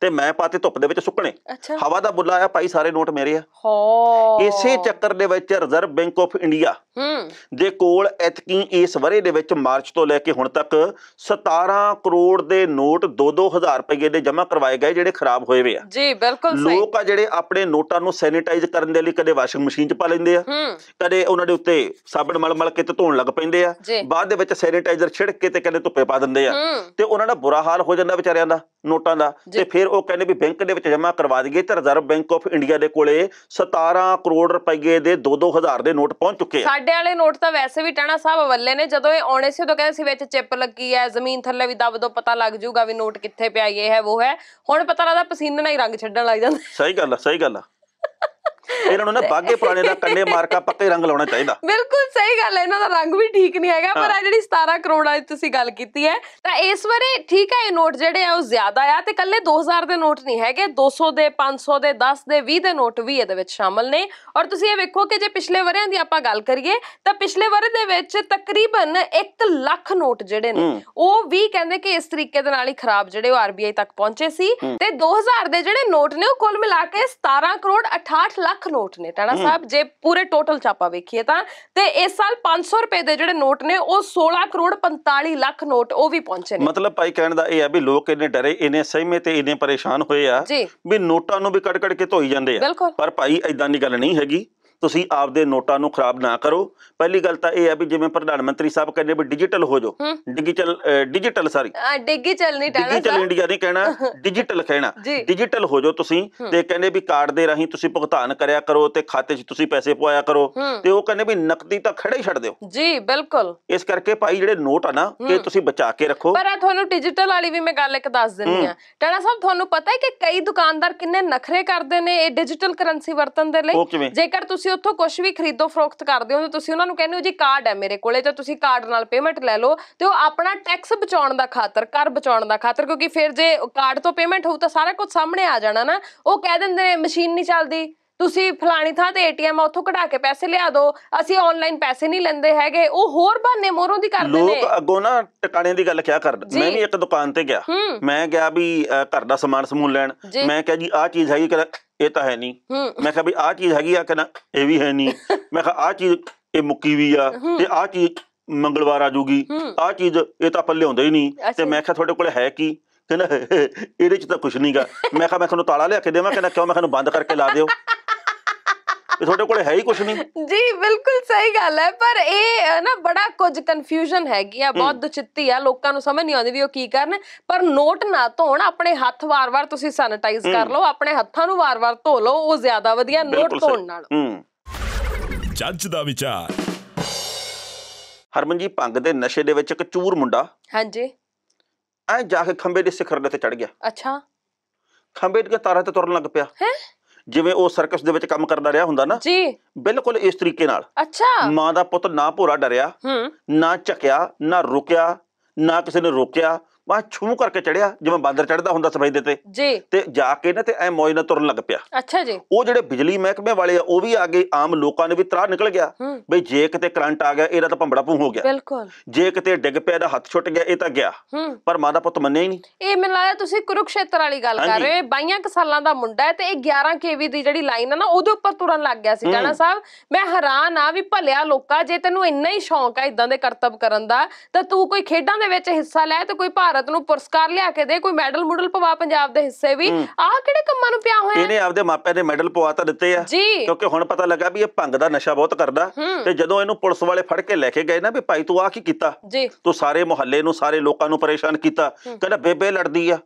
ਤੇ ਮੈਂ ਪਾਤੇ ਧੁੱਪ ਦੇ ਵਿੱਚ ਸੁੱਕਣੇ ਹਵਾ ਦਾ ਬੁੱਲਾ ਆ ਭਾਈ ਸਾਰੇ ਨੋਟ ਮੇਰੇ ਆ ਹੋ ਇਸੇ ਚੱਕਰ ਦੇ ਵਿੱਚ ਰਿਜ਼ਰਵ ਬੈਂਕ ਆਫ ਇੰਡੀਆ ਹੂੰ ਦੇ ਕੋਲ ਐਤਕੀ ਇਸ ਵਰੇ ਦੇ ਵਿੱਚ ਮਾਰਚ ਤੋਂ ਲੈ ਕੇ ਹੁਣ ਤੱਕ 17 ਕਰੋੜ ਦੇ ਨੋਟ 2-2000 ਰੁਪਏ ਦੇ ਜਮ੍ਹਾਂ ਕਰਵਾਏ ਗਏ ਜਿਹੜੇ ਖਰਾਬ ਹੋਏ ਵੇ ਆ ਜੀ ਬਿਲਕੁਲ ਸਹੀ ਲੋਕ ਆ ਜਿਹੜੇ ਆਪਣੇ ਨੋਟਾਂ ਨੂੰ ਸੈਨੀਟਾਈਜ਼ ਕਰਨ ਦੇ ਲਈ ਕਦੇ ਵਾਸ਼ਿੰਗ ਮਸ਼ੀਨ 'ਚ ਪਾ ਲੈਂਦੇ ਆ ਕਦੇ ਉਹਨਾਂ ਦੇ ਉੱਤੇ ਸਾਬਣ ਮਲ-ਮਲ ਕੇ ਤੇ ਧੋਣ ਲੱਗ ਪੈਂਦੇ ਆ ਬਾਅਦ ਦੇ ਵਿੱਚ ਸੈਨੀਟਾਈਜ਼ਰ ਛਿੜਕ ਕੇ ਤੇ ਕਦੇ ਧੁੱਪੇ ਪਾ ਦਿੰਦੇ ਆ ਤੇ ਉਹਨਾਂ ਦਾ ਬੁਰਾ ਹਾਲ ਹੋ ਜਾਂਦਾ ਵਿਚਾਰਿਆਂ ਦਾ ਨੋਟਾਂ ਦਾ ਤੇ ਫਿਰ ਉਹ ਕਹਿੰਦੇ ਵੀ ਬੈਂਕ ਦੇ ਵਿੱਚ ਜਮ੍ਹਾਂ ਕਰਵਾ ਦਈਏ ਤੇ ਰਿਜ਼ਰਵ ਬੈਂਕ ਆਫ ਇੰਡੀਆ ਦੇ ਕੋਲੇ 17 ਕਰੋੜ ਰੁਪਏ ਦੇ 2-2000 ਦੇ ਨੋਟ ਪਹੁੰਚ ਚੁੱਕੇ ਆ ਸਾਡੇ ਵਾਲੇ ਨੋਟ ਤਾਂ ਵੈਸੇ ਵੀ ਟਾਣਾ ਸਾਹਿਬ ਵੱਲੇ ਨੇ ਜਦੋਂ ਇਹ ਆਉਣੇ ਸੀ ਉਹ ਕਹਿੰਦੇ ਸੀ ਵਿੱਚ ਚਿੱਪ ਲੱਗੀ ਹੈ ਜ਼ਮੀਨ ਥੱਲੇ ਵੀ ਦਬ ਦੋ ਪਤਾ ਲੱਗ ਜਾਊਗਾ ਵੀ ਨੋਟ ਕਿੱਥੇ ਪਿਆ ਇਹ ਹੈ ਉਹ ਹੈ ਹੁਣ ਪਤਾ ਲੱਗਦਾ ਪਸੀਨੇ ਨਾਲ ਹੀ ਰੰਗ ਛੱਡਣ ਲੱਗ ਜਾਂਦਾ ਸਹੀ ਗੱਲ ਆ ਸਹੀ ਗੱਲ ਆ ਇਹਨਾਂ ਨੂੰ ਨਾ ਬਾਗੇ ਪੁਰਾਣੇ ਦਾ ਕੰਡੇ ਮਾਰ ਕੇ ਪੱਕੇ ਰੰਗ ਲਾਉਣਾ ਚਾਹੀਦਾ ਬਿਲਕੁਲ ਸਹੀ ਗੱਲ ਹੈ ਇਹਨਾਂ ਦਾ ਰੰਗ ਵੀ ਠੀਕ ਨਹੀਂ ਹੈਗਾ ਪਰ ਆ ਜਿਹੜੀ 17 ਕਰੋੜਾਂ ਦੀ ਤੁਸੀਂ ਗੱਲ ਕੀਤੀ ਹੈ ਤਾਂ ਇਸ ਵਾਰੇ ਠੀਕ ਹੈ ਇਹ ਨੋਟ ਜਿਹੜੇ ਆ ਉਹ ਜ਼ਿਆਦਾ ਆ ਤੇ ਕੱਲੇ 2000 ਦੇ ਨੋਟ ਨਹੀਂ ਹੈਗੇ 200 ਦੇ 500 ਦੇ 10 ਦੇ 20 ਦੇ ਨੋਟ ਵੀ ਇਹਦੇ ਵਿੱਚ ਸ਼ਾਮਲ ਨੇ ਔਰ ਤੁਸੀਂ ਇਹ ਵੇਖੋ ਕਿ ਜੇ ਪਿਛਲੇ ਵਰਿਆਂ ਦੀ ਆਪਾਂ ਗੱਲ ਕਰੀਏ ਤਾਂ ਪਿਛਲੇ ਵਰੇ ਦੇ ਵਿੱਚ ਤਕਰੀਬਨ 1 ਲੱਖ ਨੋਟ ਜਿਹੜੇ ਨੇ ਉਹ ਵੀ ਕਹਿੰਦੇ ਕਿ ਇਸ ਤਰੀਕੇ ਦੇ ਨਾਲ ਹੀ ਖਰਾਬ ਜਿਹੜੇ ਉਹ RBI ਤੱਕ ਪਹੁੰਚੇ ਸੀ ਤੇ 2000 ਦੇ ਜਿਹੜੇ ਨੋਟ ਨੇ ਉਹ ਕੁੱਲ ਮਿਲਾ ਕੇ 17 ਕਰੋੜ 68 ਲੱਖ ਲੱਖ ਨੋਟ ਨੇ ਟਾਣਾ ਸਾਹਿਬ ਜੇ ਪੂਰੇ ਟੋਟਲ ਚਾਪਾ ਵੇਖੀਏ ਤਾਂ ਤੇ ਇਸ ਸਾਲ 500 ਰੁਪਏ ਦੇ ਜਿਹੜੇ ਨੋਟ ਨੇ ਉਹ 16 ਕਰੋੜ 45 ਲੱਖ ਨੋਟ ਉਹ ਵੀ ਪਹੁੰਚੇ ਨੇ ਮਤਲਬ ਭਾਈ ਕਹਿਣ ਦਾ ਇਹ ਆ ਵੀ ਲੋਕ ਇਹਨੇ ਡਰੇ ਇਹਨੇ ਸਹਿਮੇ ਤੇ ਇਹਨੇ ਪਰੇਸ਼ਾਨ ਹੋਏ ਆ ਵੀ ਨੋਟਾਂ ਨੂੰ ਵੀ ਕੜਕੜ ਕੇ ਧੋਈ ਜਾਂਦੇ ਆ ਪਰ ਭਾਈ ਐਦਾਂ ਦੀ ਗੱਲ ਨਹੀਂ ਹੈਗੀ ਤੁਸੀਂ ਆਪਦੇ ਨੋਟਾਂ ਨੂੰ ਖਰਾਬ ਨਾ ਕਰੋ ਪਹਿਲੀ ਗੱਲ ਤਾਂ ਇਹ ਹੈ ਵੀ ਜਿਵੇਂ ਪ੍ਰਧਾਨ ਮੰਤਰੀ ਸਾਹਿਬ ਕਹਿੰਦੇ ਵੀ ਡਿਜੀਟਲ ਹੋ ਜਾਓ ਡਿਜੀਟਲ ਡਿਜੀਟਲ ਸਾਰੀ ਡਿਜੀਟਲ ਨਹੀਂ ਟਾਣਾ ਡਿਜੀਟਲ ਇੰਡੀਆ ਨਹੀਂ ਕਹਿਣਾ ਡਿਜੀਟਲ ਕਹਿਣਾ ਡਿਜੀਟਲ ਹੋ ਜਾਓ ਤੁਸੀਂ ਤੇ ਕਹਿੰਦੇ ਵੀ ਕਾਰਡ ਦੇ ਰਾਹੀਂ ਤੁਸੀਂ ਭੁਗਤਾਨ ਕਰਿਆ ਕਰੋ ਤੇ ਖਾਤੇ 'ਚ ਤੁਸੀਂ ਪੈਸੇ ਪਵਾਇਆ ਕਰੋ ਤੇ ਉਹ ਕਹਿੰਦੇ ਵੀ ਨਕਦੀ ਤਾਂ ਖੜੇ ਹੀ ਛੱਡ ਦਿਓ ਜੀ ਬਿਲਕੁਲ ਇਸ ਕਰਕੇ ਭਾਈ ਜਿਹੜੇ ਨੋਟ ਆ ਨਾ ਇਹ ਤੁਸੀਂ ਬਚਾ ਕੇ ਰੱਖੋ ਪਰ ਆ ਤੁਹਾਨੂੰ ਡਿਜੀਟਲ ਵਾਲੀ ਵੀ ਮੈਂ ਗੱਲ ਇੱਕ ਦੱਸ ਦਿੰਨੀ ਆ ਟਾਣਾ ਸਾਹਿਬ ਤੁਹਾਨੂੰ ਪਤਾ ਹੈ ਕਿ ਕਈ ਦੁਕਾਨਦਾਰ ਕਿੰਨੇ ਨਖਰੇ ਕਰਦੇ ਨੇ ਇਹ ਡਿਜੀਟਲ ਕਰੰਸੀ ਵਰਤਣ ਦੇ ਲਈ ਜੇਕਰ ਤੁਸੀਂ ਤੁਸੀਂ ਉੱਥੋਂ ਕੁਝ ਵੀ ਖਰੀਦੋ ਫਰੋਖਤ ਕਰਦੇ ਹੋ ਤੇ ਤੁਸੀਂ ਉਹਨਾਂ ਨੂੰ ਕਹਿੰਦੇ ਹੋ ਜੀ ਕਾਰਡ ਹੈ ਮੇਰੇ ਕੋਲੇ ਤਾਂ ਤੁਸੀਂ ਕਾਰਡ ਨਾਲ ਪੇਮੈਂਟ ਲੈ ਲਓ ਤੇ ਉਹ ਆਪਣਾ ਟੈਕਸ ਬਚਾਉਣ ਦਾ ਖਾਤਰ ਕਰ ਬਚਾਉਣ ਦਾ ਖਾਤਰ ਕਿਉਂਕਿ ਫਿਰ ਜੇ ਕਾਰਡ ਤੋਂ ਪੇਮੈਂਟ ਹੋਊ ਤਾਂ ਸਾਰਾ ਕੁਝ ਸਾਹਮਣੇ ਆ ਜਾਣਾ ਨਾ ਉਹ ਕਹਿ ਦਿੰਦੇ ਨੇ ਮਸ਼ੀਨ ਨਹੀਂ ਚੱਲਦੀ ਤੁਸੀਂ ਫਲਾਣੀ ਥਾਂ ਤੇ ਏਟੀਐਮ ਆ ਉੱਥੋਂ ਕਢਾ ਕੇ ਪੈਸੇ ਲਿਆ ਦਿਓ ਅਸੀਂ ਆਨਲਾਈਨ ਪੈਸੇ ਨਹੀਂ ਲੈਂਦੇ ਹੈਗੇ ਉਹ ਹੋਰ ਬਹਾਨੇ ਮੋਰੋਂ ਦੀ ਕਰਦੇ ਨੇ ਲੋਕ ਅੱਗੋਂ ਨਾ ਟਿਕਾਣੇ ਦੀ ਗੱਲ ਕਿਆ ਕਰਦਾ ਮੈਂ ਵੀ ਇੱਕ ਦੁਕਾਨ ਤੇ ਗਿਆ ਮੈਂ ਗਿਆ ਵੀ ਘਰ ਦਾ ਸਮਾਨ ਸਮੂਨ ਲੈਣ ਮੈਂ ਕਿਹਾ ਜੀ ਆਹ ਚੀਜ਼ ਹੈਗੀ ਕਿ ਇਹ ਤਾਂ ਹੈ ਨਹੀਂ ਮੈਂ ਕਿਹਾ ਵੀ ਆਹ ਚੀਜ਼ ਹੈਗੀ ਆ ਨਾ ਇਹ ਵੀ ਹੈ ਨਹੀਂ ਮੈਂ ਕਿਹਾ ਆਹ ਚੀਜ਼ ਇਹ ਮੁੱਕੀ ਵੀ ਆ ਤੇ ਆਹ ਚੀਜ਼ ਮੰਗਲਵਾਰ ਆ ਜੂਗੀ ਆਹ ਚੀਜ਼ ਇਹ ਤਾਂ ਪੱਲੇ ਹੁੰਦਾ ਹੀ ਨਹੀਂ ਤੇ ਮੈਂ ਕਿਹਾ ਤੁਹਾਡੇ ਕੋਲ ਹੈ ਕੀ ਕਹਿੰਦਾ ਇਹਦੇ ਚ ਤਾਂ ਕੁਝ ਨਹੀਂਗਾ ਮੈਂ ਕਿਹਾ ਮੈਂ ਤੁਹਾਨੂੰ ਤਾਲਾ ਲਿਆ ਕੇ ਦੇਵਾਂ ਕਹਿੰਦਾ ਕਿਉਂ ਮੈਂ ਤੁਹਾਨੂੰ ਬੰਦ ਕਰਕੇ ਲਾ ਦਿਓ ਕਿ ਤੁਹਾਡੇ ਕੋਲ ਹੈ ਹੀ ਕੁਝ ਨਹੀਂ ਜੀ ਬਿਲਕੁਲ ਸਹੀ ਗੱਲ ਹੈ ਪਰ ਇਹ ਨਾ ਬੜਾ ਕੁਝ ਕਨਫਿਊਜ਼ਨ ਹੈਗੀ ਆ ਬਹੁਤ ਦੁਚਿੱਤੀ ਆ ਲੋਕਾਂ ਨੂੰ ਸਮਝ ਨਹੀਂ ਆਉਂਦੀ ਵੀ ਉਹ ਕੀ ਕਰਨ ਪਰ ਨੋਟ ਨਾ ਧੋਣ ਆਪਣੇ ਹੱਥ ਵਾਰ-ਵਾਰ ਤੁਸੀਂ ਸੈਨੀਟਾਈਜ਼ ਕਰ ਲਓ ਆਪਣੇ ਹੱਥਾਂ ਨੂੰ ਵਾਰ-ਵਾਰ ਧੋ ਲਓ ਉਹ ਜ਼ਿਆਦਾ ਵਧੀਆ ਨੋਟ ਧੋਣ ਨਾਲ ਜੱਜ ਦਾ ਵਿਚਾਰ ਹਰਮਨ ਜੀ ਭੰਗ ਦੇ ਨਸ਼ੇ ਦੇ ਵਿੱਚ ਇੱਕ ਚੂਰ ਮੁੰਡਾ ਹਾਂਜੀ ਐ ਜਾ ਕੇ ਖੰਬੇ ਦੇ ਸਿਖਰ ਤੇ ਚੜ ਗਿਆ ਅੱਛਾ ਖੰਬੇ ਦੇ ਤਾਰੇ ਤੇ ਤੁਰਨ ਲੱਗ ਪਿਆ ਹੈ ਜਿਵੇਂ ਉਹ ਸਰਕਸ ਦੇ ਵਿੱਚ ਕੰਮ ਕਰਦਾ ਰਿਹਾ ਹੁੰਦਾ ਨਾ ਜੀ ਬਿਲਕੁਲ ਇਸ ਤਰੀਕੇ ਨਾਲ ਅੱਛਾ ਮਾਂ ਦਾ ਪੁੱਤ ਨਾ ਭੋਰਾ ਡਰਿਆ ਹੂੰ ਨਾ ਝਕਿਆ ਨਾ ਰੁਕਿਆ ਨਾ ਕਿਸੇ ਨੇ ਰੋਕਿਆ ਮੈਂ ਛੂ ਕਰਕੇ ਚੜਿਆ ਜਿਵੇਂ ਬਾਂਦਰ ਚੜਦਾ ਹੁੰਦਾ ਸਫਾਈ ਦੇ ਤੇ ਜੀ ਤੇ ਜਾ ਕੇ ਨਾ ਤੇ ਐ ਮੌਜ ਨਾਲ ਤੁਰਨ ਲੱਗ ਪਿਆ ਅੱਛਾ ਜੀ ਉਹ ਜਿਹੜੇ ਬਿਜਲੀ ਮਹਿਕਮੇ ਵਾਲੇ ਆ ਉਹ ਵੀ ਆ ਗਏ ਆਮ ਲੋਕਾਂ ਨੇ ਵੀ ਤਰਾ ਨਿਕਲ ਗਿਆ ਬਈ ਜੇ ਕਿਤੇ ਕਰੰਟ ਆ ਗਿਆ ਇਹਦਾ ਤਾਂ ਭੰਬੜਾ ਭੂ ਹੋ ਗਿਆ ਬਿਲਕੁਲ ਜੇ ਕਿਤੇ ਡਿੱਗ ਪਿਆ ਇਹਦਾ ਹੱਥ ਛੁੱਟ ਗਿਆ ਇਹ ਤਾਂ ਗਿਆ ਪਰ ਮਾਂ ਦਾ ਪੁੱਤ ਮੰਨਿਆ ਹੀ ਨਹੀਂ ਇਹ ਮੈਨੂੰ ਲੱਗਦਾ ਤੁਸੀਂ ਕੁਰੂਕਸ਼ੇਤਰ ਵਾਲੀ ਗੱਲ ਕਰ ਰਹੇ ਬਾਈਆਂ ਕਸਾਲਾਂ ਦਾ ਮੁੰਡਾ ਹੈ ਤੇ ਇਹ 11 ਕੇਵੀ ਦੀ ਜਿਹੜੀ ਲਾਈਨ ਹੈ ਨਾ ਉਹਦੇ ਉੱਪਰ ਤੁਰਨ ਲੱਗ ਗਿਆ ਸੀ ਜਾਨਾ ਸਾਹਿਬ ਮੈਂ ਹੈਰਾਨ ਆ ਵੀ ਭਲਿਆ ਲੋਕਾਂ ਜੇ ਤੈਨੂੰ ਇੰਨਾ ਹੀ ਸ਼ੌਂਕ ਆ ਇਦਾਂ ਦੇ ਕਰਤੱਵ ਕਰਨ ਦਾ ਤਾਂ ਤੂੰ ਕੋਈ ਖੇਡਾਂ ਦੇ ਵਿੱਚ ਹਿੱਸਾ ਲੈ ਤੇ ਕੋਈ ਭਾਰਤ ਭਾਰਤ ਨੂੰ ਪੁਰਸਕਾਰ ਲਿਆ ਕੇ ਦੇ ਕੋਈ ਮੈਡਲ ਮੁਡਲ ਪਵਾ ਪੰਜਾਬ ਦੇ ਹਿੱਸੇ ਵੀ ਆਹ ਕਿਹੜੇ ਕੰਮਾਂ ਨੂੰ ਪਿਆ ਹੋਇਆ ਇਹਨੇ ਆਪਦੇ ਮਾਪਿਆਂ ਦੇ ਮੈਡਲ ਪਵਾ ਤਾਂ ਦਿੱਤੇ ਆ ਕਿਉਂਕਿ ਹੁਣ ਪਤਾ ਲੱਗਾ ਵੀ ਇਹ ਭੰਗ ਦਾ ਨਸ਼ਾ ਬਹੁਤ ਕਰਦਾ ਤੇ ਜਦੋਂ ਇਹਨੂੰ ਪੁਲਿਸ ਵਾਲੇ ਫੜ ਕੇ ਲੈ ਕੇ ਗਏ ਨਾ ਵੀ ਭਾਈ ਤੂੰ ਆ ਕੀ ਕੀਤਾ ਤੂੰ ਸਾਰੇ ਮੁਹੱਲੇ ਨੂੰ ਸਾਰੇ ਲੋਕਾਂ ਨੂੰ ਪਰੇਸ਼ਾਨ ਕੀਤਾ ਕਹਿੰਦਾ ਬੇਬੇ ਲੜਦੀ ਆ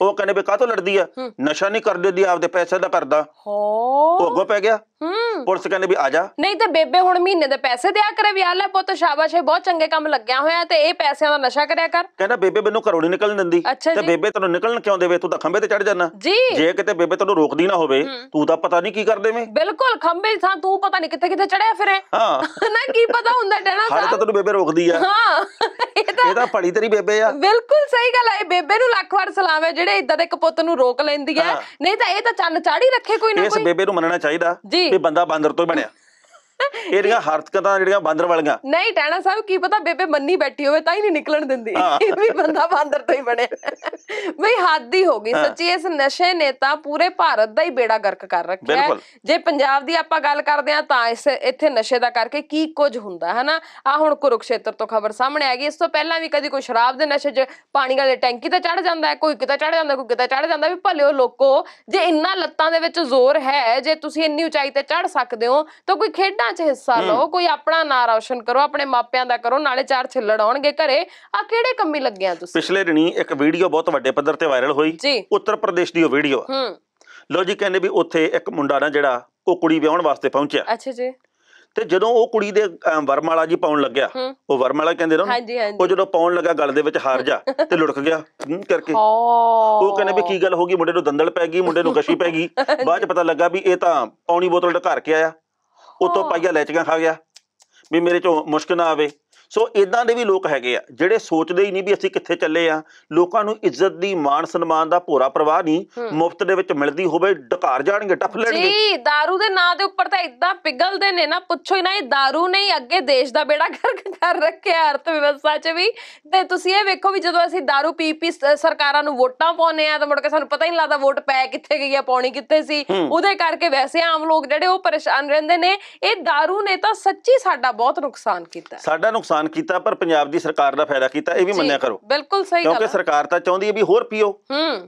ਉਹ ਕਹਿੰਦੇ ਵੀ ਕਾਹ ਤੋਂ ਲੜਦੀ ਆ ਨਸ਼ਾ ਨਹੀਂ ਕਰਦੇ ਦੀ ਆਪਦੇ ਪੈਸੇ ਦਾ ਕਰਦਾ ਹੋ ਉਹ ਅੱਗੋਂ ਪੈ ਗਿਆ ਹੂੰ ਪੁਲਿਸ ਕਹਿੰਦੇ ਵੀ ਆ ਜਾ ਨਹੀਂ ਤੇ ਬੇਬੇ ਹੁਣ ਮਹੀਨੇ ਦੇ ਪੈਸੇ ਦਿਆ ਕਰੇ ਵਿਆਹ ਲੈ ਪੁੱਤ ਸ਼ਾਬਾਸ਼ ਬਹੁਤ ਚੰਗੇ ਕੰਮ ਲੱਗਿਆ ਹੋਇਆ ਤੇ ਇਹ ਪੈਸਿਆਂ ਦਾ ਨਸ਼ਾ ਕਰਿਆ ਕਰ ਕਹਿੰਦਾ ਬੇਬੇ ਮੈਨੂੰ ਘਰੋਂ ਨਹੀਂ ਨਿਕਲਣ ਦਿੰਦੀ ਤੇ ਬੇਬੇ ਤੈਨੂੰ ਨਿਕਲਣ ਕਿਉਂ ਦੇਵੇ ਤੂੰ ਤਾਂ ਖੰਭੇ ਤੇ ਚੜ ਜਾਣਾ ਜੀ। ਜੇ ਕਿਤੇ ਬੇਬੇ ਤੈਨੂੰ ਰੋਕਦੀ ਨਾ ਹੋਵੇ ਤੂੰ ਤਾਂ ਪਤਾ ਨਹੀਂ ਕੀ ਕਰ ਦੇਵੇਂ ਬਿਲਕੁਲ ਦੀ ਥਾਂ ਤੂੰ ਪਤਾ ਨਹੀਂ ਕਿੱਥੇ ਕਿੱਥੇ ਚੜਿਆ ਫਿਰੇ ਹਾਂ। ਨਾ ਕੀ ਪਤਾ ਹੁੰਦਾ ਡਣਾ ਹਾਲੇ ਤਾਂ ਤੈਨੂੰ ਬੇਬੇ ਰੋਕਦੀ ਆ ਹਾਂ ਇਹ ਤਾਂ ਇਹ ਤਾਂ ਤੇਰੀ ਬੇਬੇ ਆ ਬਿਲਕੁਲ ਸਹੀ ਗੱਲ ਹੈ ਇਹ ਬੇਬੇ ਨੂੰ ਲੱਖ ਵਾਰ ਸਲਾਮ ਹੈ ਜਿਹੜੇ ਇਦਾਂ ਦੇ ਇੱਕ ਪੁੱਤ ਨੂੰ ਰੋਕ ਲੈਂਦੀ ਹੈ ਨਹੀਂ ਤਾਂ ਇਹ ਤਾਂ ਚੰਨ ਚਾੜੀ ਰੱਖੇ ਕੋਈ ਨਾ ਇਸ ਬੇਬੇ ਨੂੰ ਮੰਨਣਾ ਚਾਹੀਦਾ ਜੀ ਵੀ ਬੰਦਾ ਬਾਂਦਰ ਤੋਂ ਹੀ ਬਣਿਆ ਇਹਦੀਆਂ ਤਾਂ ਜਿਹੜੀਆਂ ਬਾਂਦਰ ਵਾਲੀਆਂ ਨਹੀਂ ਟੈਣਾ ਸਾਹਿਬ ਕੀ ਪਤਾ ਬੇਬੇ ਮੰਨੀ ਬੈਠੀ ਹੋਵੇ ਤਾਂ ਹੀ ਨਹੀਂ ਨਿਕਲਣ ਦਿੰਦੀ ਇਹ ਵੀ ਬੰਦਾ ਬਾਂਦਰ ਤੋਂ ਹੀ ਬਣਿਆ ਬਈ ਹੱਦ ਹੀ ਹੋ ਗਈ ਸੱਚੀ ਇਸ ਨਸ਼ੇ ਨੇ ਤਾਂ ਪੂਰੇ ਭਾਰਤ ਦਾ ਹੀ ਬੇੜਾ ਗਰਕ ਕਰ ਰੱਖਿਆ ਹੈ ਜੇ ਪੰਜਾਬ ਦੀ ਆਪਾਂ ਗੱਲ ਕਰਦੇ ਆ ਤਾਂ ਇਸ ਇੱਥੇ ਨਸ਼ੇ ਦਾ ਕਰਕੇ ਕੀ ਕੁਝ ਹੁੰਦਾ ਹੈ ਨਾ ਆ ਹੁਣ ਕੁਰੂਕਸ਼ੇਤਰ ਤੋਂ ਖਬਰ ਸਾਹਮਣੇ ਆ ਗਈ ਇਸ ਤੋਂ ਪਹਿਲਾਂ ਵੀ ਕਦੀ ਕੋਈ ਸ਼ਰਾਬ ਦੇ ਨਸ਼ੇ 'ਚ ਪਾਣੀ ਵਾਲੇ ਟੈਂਕੀ ਤੇ ਚੜ ਜਾਂਦਾ ਹੈ ਕੋਈ ਕਿਤੇ ਚੜ ਜਾਂਦਾ ਕੋਈ ਕਿਤੇ ਚੜ ਜਾਂਦਾ ਵੀ ਭਲਿਓ ਲੋਕੋ ਜੇ ਇੰਨਾ ਲੱਤਾਂ ਦੇ ਵਿੱਚ ਜ਼ੋਰ ਹੈ ਜੇ ਤੁਸੀਂ ਇੰਨੀ ਉਚਾਈ ਤੇ ਚੜ ਸਕਦੇ ਹੋ ਤਾਂ ਕੋਈ ਖੇਡਾਂ ਖੇਡਾਂ 'ਚ ਹਿੱਸਾ ਲਓ ਕੋਈ ਆਪਣਾ ਨਾਂ ਰੌਸ਼ਨ ਕਰੋ ਆਪਣੇ ਮਾਪਿਆਂ ਦਾ ਕਰੋ ਨਾਲੇ ਚਾਰ ਛਿੱਲੜ ਆਉਣਗੇ ਘਰੇ ਆ ਕਿਹੜੇ ਕੰਮੀ ਲੱਗਿਆ ਤੁਸੀਂ ਪਿਛਲੇ ਦਿਨੀ ਇੱਕ ਵੀਡੀਓ ਬਹੁਤ ਵੱਡੇ ਪੱਧਰ ਤੇ ਵਾਇਰਲ ਹੋਈ ਉੱਤਰ ਪ੍ਰਦੇਸ਼ ਦੀ ਉਹ ਵੀਡੀਓ ਆ ਹੂੰ ਲੋ ਜੀ ਕਹਿੰਦੇ ਵੀ ਉੱਥੇ ਇੱਕ ਮੁੰਡਾ ਨਾ ਜਿਹੜਾ ਉਹ ਕੁੜੀ ਵਿਆਹਣ ਵਾਸਤੇ ਪਹੁੰਚਿਆ ਅੱਛਾ ਜੀ ਤੇ ਜਦੋਂ ਉਹ ਕੁੜੀ ਦੇ ਵਰਮਾਲਾ ਜੀ ਪਾਉਣ ਲੱਗਿਆ ਉਹ ਵਰਮਾਲਾ ਕਹਿੰਦੇ ਨਾ ਉਹ ਜਦੋਂ ਪਾਉਣ ਲੱਗਾ ਗਲ ਦੇ ਵਿੱਚ ਹਾਰ ਜਾ ਤੇ ਲੁੜਕ ਗਿਆ ਕਰਕੇ ਉਹ ਕਹਿੰਦੇ ਵੀ ਕੀ ਗੱਲ ਹੋ ਗਈ ਮੁੰਡੇ ਨੂੰ ਦੰਦਲ ਪੈ ਗਈ ਮੁੰਡੇ ਨੂੰ ਗਸ਼ੀ ਪੈ ਗਈ ਬਾਅਦ ਚ ਪਤਾ ਲੱਗਾ ਵੀ ਇਹ ਤਾਂ ਪਾਉਣੀ ਬੋਤਲ ਢਕਾਰ ਕੇ ਆਇਆ ਉਤੋਂ ਪਾਈਆ ਲੈਚੀਆਂ ਖਾ ਗਿਆ ਵੀ ਮੇਰੇ ਚੋਂ ਮੁਸ਼ਕ ਨਾ ਆਵੇ ਸੋ ਇਦਾਂ ਦੇ ਵੀ ਲੋਕ ਹੈਗੇ ਆ ਜਿਹੜੇ ਸੋਚਦੇ ਹੀ ਨਹੀਂ ਵੀ ਅਸੀਂ ਕਿੱਥੇ ਚੱਲੇ ਆ ਲੋਕਾਂ ਨੂੰ ਇੱਜ਼ਤ ਦੀ ਮਾਣ ਸਨਮਾਨ ਦਾ ਭੋਰਾ ਪ੍ਰਵਾਹ ਨਹੀਂ ਮੁਫਤ ਦੇ ਵਿੱਚ ਮਿਲਦੀ ਹੋਵੇ ਡਕਾਰ ਜਾਣਗੇ ਟੱਫ ਲੈਣਗੇ ਜੀ दारू ਦੇ ਨਾਂ ਦੇ ਉੱਪਰ ਤਾਂ ਇਦਾਂ ਪਿਗਲਦੇ ਨੇ ਨਾ ਪੁੱਛੋ ਹੀ ਨਾ ਇਹ दारू ਨੇ ਹੀ ਅੱਗੇ ਦੇਸ਼ ਦਾ ਬੇੜਾ ਗਰਕ ਕਰ ਰੱਖਿਆ ਅਰਥ ਵਿਵਸਥਾ 'ਚ ਵੀ ਤੇ ਤੁਸੀਂ ਇਹ ਵੇਖੋ ਵੀ ਜਦੋਂ ਅਸੀਂ दारू ਪੀ ਪੀ ਸਰਕਾਰਾਂ ਨੂੰ ਵੋਟਾਂ ਪਾਉਨੇ ਆ ਤਾਂ ਮੁੜ ਕੇ ਸਾਨੂੰ ਪਤਾ ਹੀ ਨਹੀਂ ਲੱਗਦਾ ਵੋਟ ਪੈ ਕਿੱਥੇ ਗਈ ਆ ਪਾਉਣੀ ਕਿੱਥੇ ਸੀ ਉਹਦੇ ਕਰਕੇ ਵੈਸੇ ਆਮ ਲੋਕ ਜਿਹੜੇ ਉਹ ਪਰੇਸ਼ਾਨ ਰਹਿੰਦੇ ਨੇ ਇਹ दारू ਨੇ ਤਾਂ ਸੱਚੀ ਸਾਡਾ ਬਹੁਤ ਨੁਕਸਾਨ ਕੀਤਾ ਸਾਡਾ ਨੁਕਸਾਨ ਨੁਕਸਾਨ ਕੀਤਾ ਪਰ ਪੰਜਾਬ ਦੀ ਸਰਕਾਰ ਦਾ ਫਾਇਦਾ ਕੀਤਾ ਇਹ ਵੀ ਮੰਨਿਆ ਕਰੋ ਬਿਲਕੁਲ ਸਹੀ ਗੱਲ ਕਿਉਂਕਿ ਸਰਕਾਰ ਤਾਂ ਚਾਹੁੰਦੀ ਹੈ ਵੀ ਹੋਰ ਪੀਓ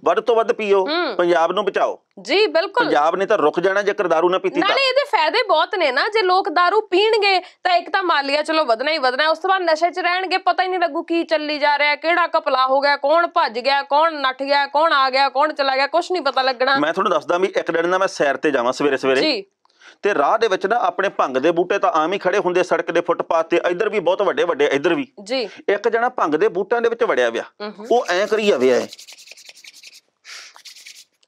ਵੱਧ ਤੋਂ ਵੱਧ ਪੀਓ ਪੰਜਾਬ ਨੂੰ ਬਚਾਓ ਜੀ ਬਿਲਕੁਲ ਪੰਜਾਬ ਨੇ ਤਾਂ ਰੁਕ ਜਾਣਾ ਜੇ ਕਰਦਾਰੂ ਨਾ ਪੀਤੀ ਤਾਂ ਨਾਲੇ ਇਹਦੇ ਫਾਇਦੇ ਬਹੁਤ ਨੇ ਨਾ ਜੇ ਲੋਕ ਦਾਰੂ ਪੀਣਗੇ ਤਾਂ ਇੱਕ ਤਾਂ ਮੰਨ ਲਿਆ ਚਲੋ ਵਧਣਾ ਹੀ ਵਧਣਾ ਉਸ ਤੋਂ ਬਾਅਦ ਨਸ਼ੇ 'ਚ ਰਹਿਣਗੇ ਪਤਾ ਹੀ ਨਹੀਂ ਲੱਗੂ ਕੀ ਚੱਲੀ ਜਾ ਰਿਹਾ ਕਿਹੜਾ ਕਪਲਾ ਹੋ ਗਿਆ ਕੌਣ ਭੱਜ ਗਿਆ ਕੌਣ ਨੱਠ ਗਿਆ ਕੌਣ ਆ ਗਿਆ ਕੌਣ ਚਲਾ ਗਿਆ ਕੁਝ ਨਹੀਂ ਪਤਾ ਲੱਗਣਾ ਮੈਂ ਤੁਹਾਨੂੰ ਦੱਸਦਾ ਵੀ ਇੱਕ ਦਿਨ ਨਾ ਮੈਂ ਸੈਰ ਤੇ ਜਾਵਾਂ ਸਵੇਰੇ ਸਵੇਰੇ ਜੀ ਤੇ ਰਾਹ ਦੇ ਵਿੱਚ ਨਾ ਆਪਣੇ ਭੰਗ ਦੇ ਬੂਟੇ ਤਾਂ ਆਮ ਹੀ ਖੜੇ ਹੁੰਦੇ ਸੜਕ ਦੇ ਫੁੱਟਪਾਥ ਤੇ ਇੱਧਰ ਵੀ ਬਹੁਤ ਵੱਡੇ ਵੱਡੇ ਇੱਧਰ ਵੀ ਜੀ ਇੱਕ ਜਣਾ ਭੰਗ ਦੇ ਬੂਟਿਆਂ ਦੇ ਵਿੱਚ ਵੜਿਆ ਵਿਆ ਉਹ ਐ ਕਰੀ ਜਾਵੇ ਐ